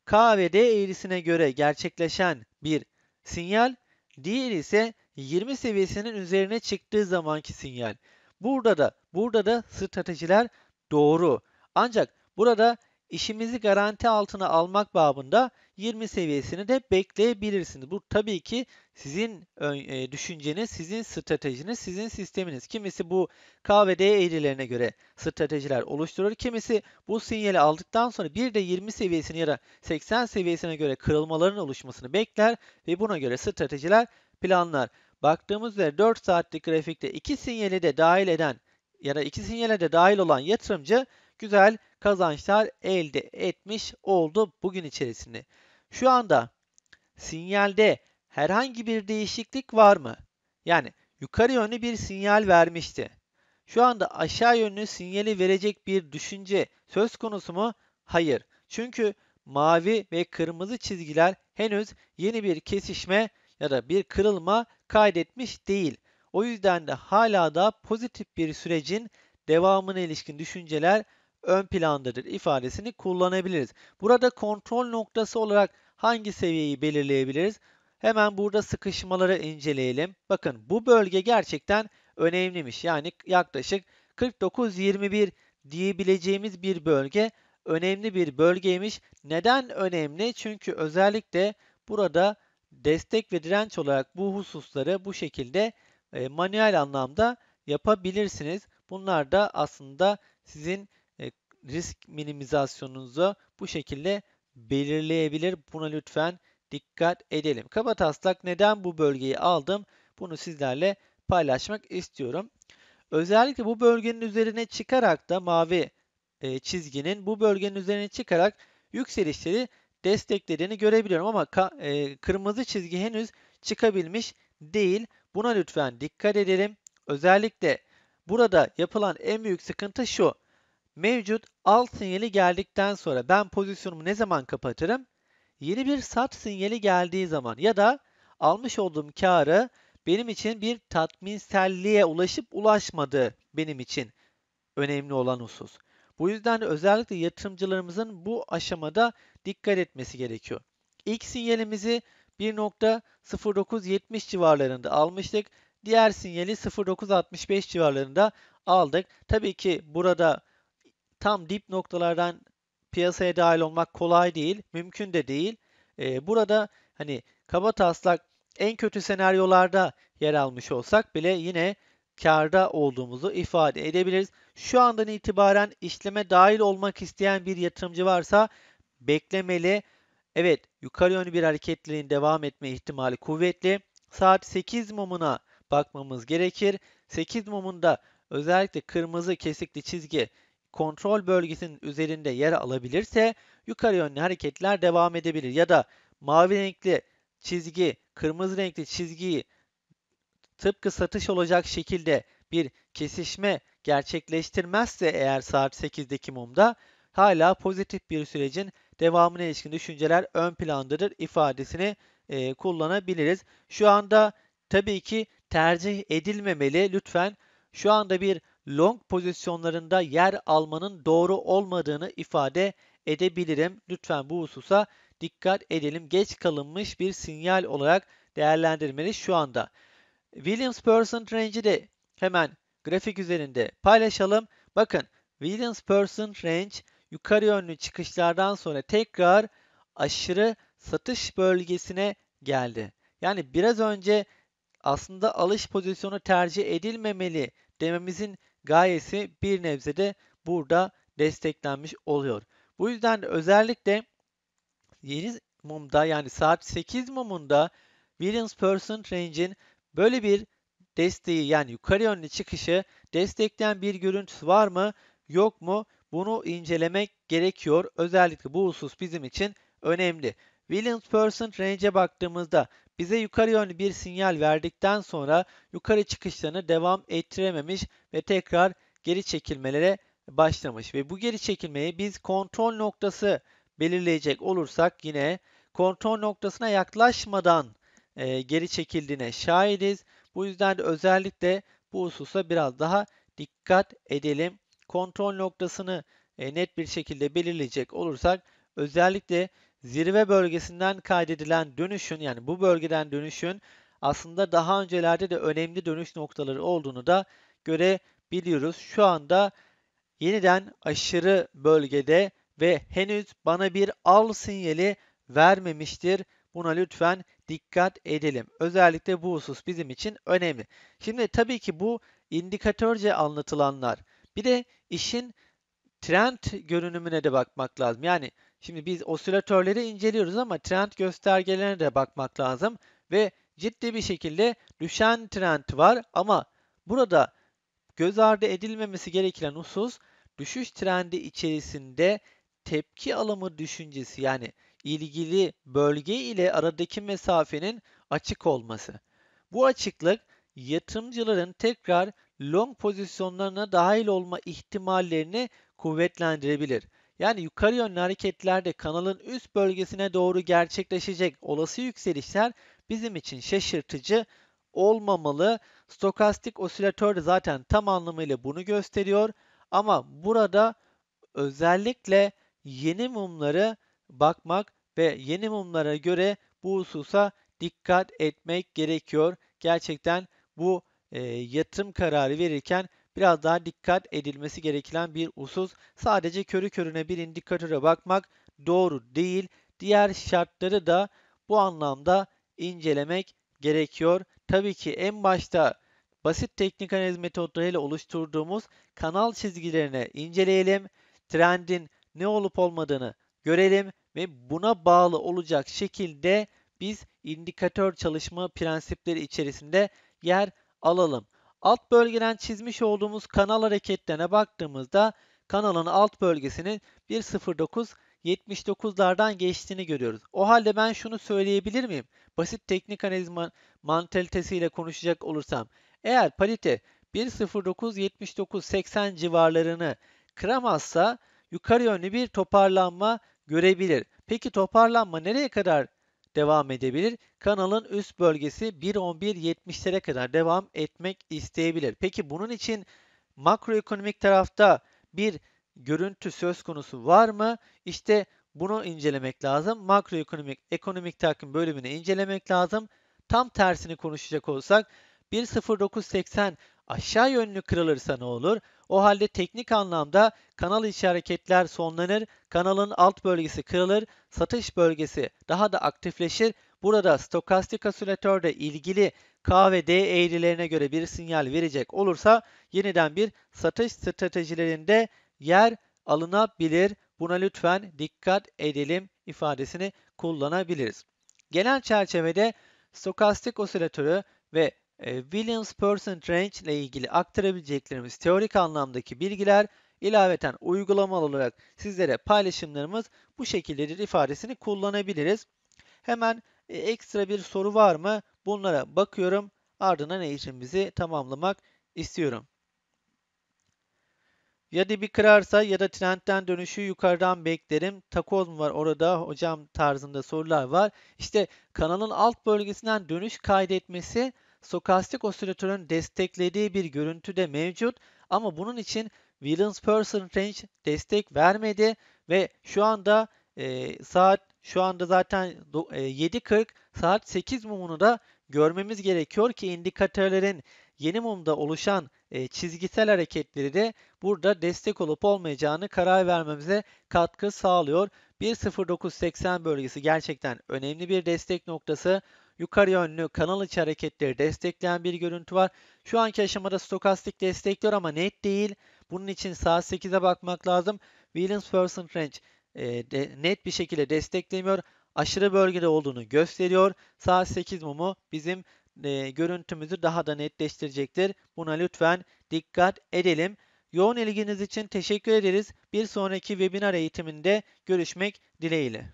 K ve D eğrisine göre gerçekleşen bir sinyal, diğeri ise 20 seviyesinin üzerine çıktığı zamanki sinyal. Burada da burada da stratejiler doğru. Ancak burada işimizi garanti altına almak babında 20 seviyesini de bekleyebilirsiniz. Bu tabii ki sizin e, düşünceniz, sizin stratejiniz, sizin sisteminiz. Kimisi bu K ve D eğrilerine göre stratejiler oluşturur. Kimisi bu sinyali aldıktan sonra bir de 20 seviyesini ya da 80 seviyesine göre kırılmaların oluşmasını bekler ve buna göre stratejiler planlar. Baktığımız üzere 4 saatlik grafikte iki sinyali de dahil eden ya da iki sinyale de dahil olan yatırımcı güzel kazançlar elde etmiş oldu bugün içerisinde. Şu anda sinyalde herhangi bir değişiklik var mı? Yani yukarı yönlü bir sinyal vermişti. Şu anda aşağı yönlü sinyali verecek bir düşünce söz konusu mu? Hayır. Çünkü mavi ve kırmızı çizgiler henüz yeni bir kesişme ya da bir kırılma kaydetmiş değil. O yüzden de hala da pozitif bir sürecin devamına ilişkin düşünceler ön plandadır ifadesini kullanabiliriz. Burada kontrol noktası olarak hangi seviyeyi belirleyebiliriz? Hemen burada sıkışmaları inceleyelim. Bakın bu bölge gerçekten önemliymiş. Yani yaklaşık 49-21 diyebileceğimiz bir bölge önemli bir bölgeymiş. Neden önemli? Çünkü özellikle burada destek ve direnç olarak bu hususları bu şekilde e, manuel anlamda yapabilirsiniz. Bunlar da aslında sizin risk minimizasyonunuzu bu şekilde belirleyebilir. Buna lütfen dikkat edelim. Kaba taslak neden bu bölgeyi aldım? Bunu sizlerle paylaşmak istiyorum. Özellikle bu bölgenin üzerine çıkarak da mavi e, çizginin bu bölgenin üzerine çıkarak yükselişleri desteklediğini görebiliyorum ama e, kırmızı çizgi henüz çıkabilmiş değil. Buna lütfen dikkat edelim. Özellikle burada yapılan en büyük sıkıntı şu. Mevcut al sinyali geldikten sonra ben pozisyonumu ne zaman kapatırım? Yeni bir sat sinyali geldiği zaman ya da almış olduğum karı benim için bir tatminselliğe ulaşıp ulaşmadığı benim için önemli olan husus. Bu yüzden özellikle yatırımcılarımızın bu aşamada dikkat etmesi gerekiyor. İlk sinyalimizi 1.0970 civarlarında almıştık. Diğer sinyali 0.965 civarlarında aldık. Tabii ki burada tam dip noktalardan piyasaya dahil olmak kolay değil, mümkün de değil. E, burada hani kaba taslak en kötü senaryolarda yer almış olsak bile yine karda olduğumuzu ifade edebiliriz. Şu andan itibaren işleme dahil olmak isteyen bir yatırımcı varsa beklemeli. Evet yukarı yönlü bir hareketliliğin devam etme ihtimali kuvvetli. Saat 8 mumuna bakmamız gerekir. 8 mumunda özellikle kırmızı kesikli çizgi kontrol bölgesinin üzerinde yer alabilirse yukarı yönlü hareketler devam edebilir. Ya da mavi renkli çizgi, kırmızı renkli çizgiyi tıpkı satış olacak şekilde bir kesişme gerçekleştirmezse eğer saat 8'deki mumda hala pozitif bir sürecin devamına ilişkin düşünceler ön plandadır ifadesini e, kullanabiliriz. Şu anda tabii ki tercih edilmemeli. Lütfen şu anda bir long pozisyonlarında yer almanın doğru olmadığını ifade edebilirim. Lütfen bu hususa dikkat edelim. Geç kalınmış bir sinyal olarak değerlendirmeli şu anda. Williams Percent Range'i de hemen grafik üzerinde paylaşalım. Bakın Williams Percent Range yukarı yönlü çıkışlardan sonra tekrar aşırı satış bölgesine geldi. Yani biraz önce aslında alış pozisyonu tercih edilmemeli dememizin gayesi bir nebzede burada desteklenmiş oluyor. Bu yüzden özellikle yeni mumda yani saat 8 mumunda Williams Percent Range'in böyle bir desteği yani yukarı yönlü çıkışı destekleyen bir görüntüsü var mı yok mu bunu incelemek gerekiyor. Özellikle bu husus bizim için önemli. Williams Percent Range'e baktığımızda bize yukarı yönlü bir sinyal verdikten sonra yukarı çıkışlarını devam ettirememiş ve tekrar geri çekilmelere başlamış. Ve bu geri çekilmeyi biz kontrol noktası belirleyecek olursak yine kontrol noktasına yaklaşmadan e, geri çekildiğine şahidiz. Bu yüzden de özellikle bu hususa biraz daha dikkat edelim. Kontrol noktasını e, net bir şekilde belirleyecek olursak özellikle zirve bölgesinden kaydedilen dönüşün yani bu bölgeden dönüşün aslında daha öncelerde de önemli dönüş noktaları olduğunu da görebiliyoruz. Şu anda yeniden aşırı bölgede ve henüz bana bir al sinyali vermemiştir. Buna lütfen dikkat edelim. Özellikle bu husus bizim için önemli. Şimdi tabii ki bu indikatörce anlatılanlar. Bir de işin trend görünümüne de bakmak lazım. Yani Şimdi biz osilatörleri inceliyoruz ama trend göstergelerine de bakmak lazım ve ciddi bir şekilde düşen trend var ama burada göz ardı edilmemesi gereken husus düşüş trendi içerisinde tepki alımı düşüncesi yani ilgili bölge ile aradaki mesafenin açık olması. Bu açıklık yatırımcıların tekrar long pozisyonlarına dahil olma ihtimallerini kuvvetlendirebilir. Yani yukarı yönlü hareketlerde kanalın üst bölgesine doğru gerçekleşecek olası yükselişler bizim için şaşırtıcı olmamalı. Stokastik osilatör de zaten tam anlamıyla bunu gösteriyor. Ama burada özellikle yeni mumları bakmak ve yeni mumlara göre bu hususa dikkat etmek gerekiyor. Gerçekten bu e, yatırım kararı verirken biraz daha dikkat edilmesi gereken bir husus. Sadece körü körüne bir indikatöre bakmak doğru değil. Diğer şartları da bu anlamda incelemek gerekiyor. Tabii ki en başta basit teknik analiz metotlarıyla oluşturduğumuz kanal çizgilerini inceleyelim. Trendin ne olup olmadığını görelim ve buna bağlı olacak şekilde biz indikatör çalışma prensipleri içerisinde yer alalım. Alt bölgeden çizmiş olduğumuz kanal hareketlerine baktığımızda kanalın alt bölgesinin 1.09 79'lardan geçtiğini görüyoruz. O halde ben şunu söyleyebilir miyim? Basit teknik analiz man mantalitesiyle konuşacak olursam. Eğer parite 1.09-79-80 civarlarını kıramazsa yukarı yönlü bir toparlanma görebilir. Peki toparlanma nereye kadar devam edebilir. Kanalın üst bölgesi 1.11.70'lere kadar devam etmek isteyebilir. Peki bunun için makroekonomik tarafta bir görüntü söz konusu var mı? İşte bunu incelemek lazım. Makroekonomik ekonomik takım bölümünü incelemek lazım. Tam tersini konuşacak olsak 1.09.80 aşağı yönlü kırılırsa ne olur? O halde teknik anlamda kanal içi hareketler sonlanır, kanalın alt bölgesi kırılır, satış bölgesi daha da aktifleşir. Burada stokastik asülatörde ilgili K ve D eğrilerine göre bir sinyal verecek olursa yeniden bir satış stratejilerinde yer alınabilir. Buna lütfen dikkat edelim ifadesini kullanabiliriz. Genel çerçevede stokastik osilatörü ve ee, Williams Percent Range ile ilgili aktarabileceklerimiz teorik anlamdaki bilgiler ilaveten uygulamalı olarak sizlere paylaşımlarımız bu şekildedir ifadesini kullanabiliriz. Hemen e, ekstra bir soru var mı? Bunlara bakıyorum. Ardından eğitimimizi tamamlamak istiyorum. Ya dibi kırarsa ya da trendten dönüşü yukarıdan beklerim. Takoz mu var orada hocam tarzında sorular var. İşte kanalın alt bölgesinden dönüş kaydetmesi stokastik osilatörün desteklediği bir görüntü de mevcut ama bunun için Williams Person Range destek vermedi ve şu anda e, saat şu anda zaten 7.40 e, saat 8 mumunu da görmemiz gerekiyor ki indikatörlerin yeni mumda oluşan e, çizgisel hareketleri de burada destek olup olmayacağını karar vermemize katkı sağlıyor. 1.0980 bölgesi gerçekten önemli bir destek noktası yukarı yönlü kanal içi hareketleri destekleyen bir görüntü var. Şu anki aşamada stokastik destekliyor ama net değil. Bunun için saat 8'e bakmak lazım. Williams Percent Range e, de, net bir şekilde desteklemiyor. Aşırı bölgede olduğunu gösteriyor. Saat 8 mumu bizim e, görüntümüzü daha da netleştirecektir. Buna lütfen dikkat edelim. Yoğun ilginiz için teşekkür ederiz. Bir sonraki webinar eğitiminde görüşmek dileğiyle.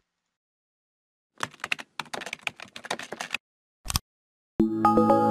Thank you.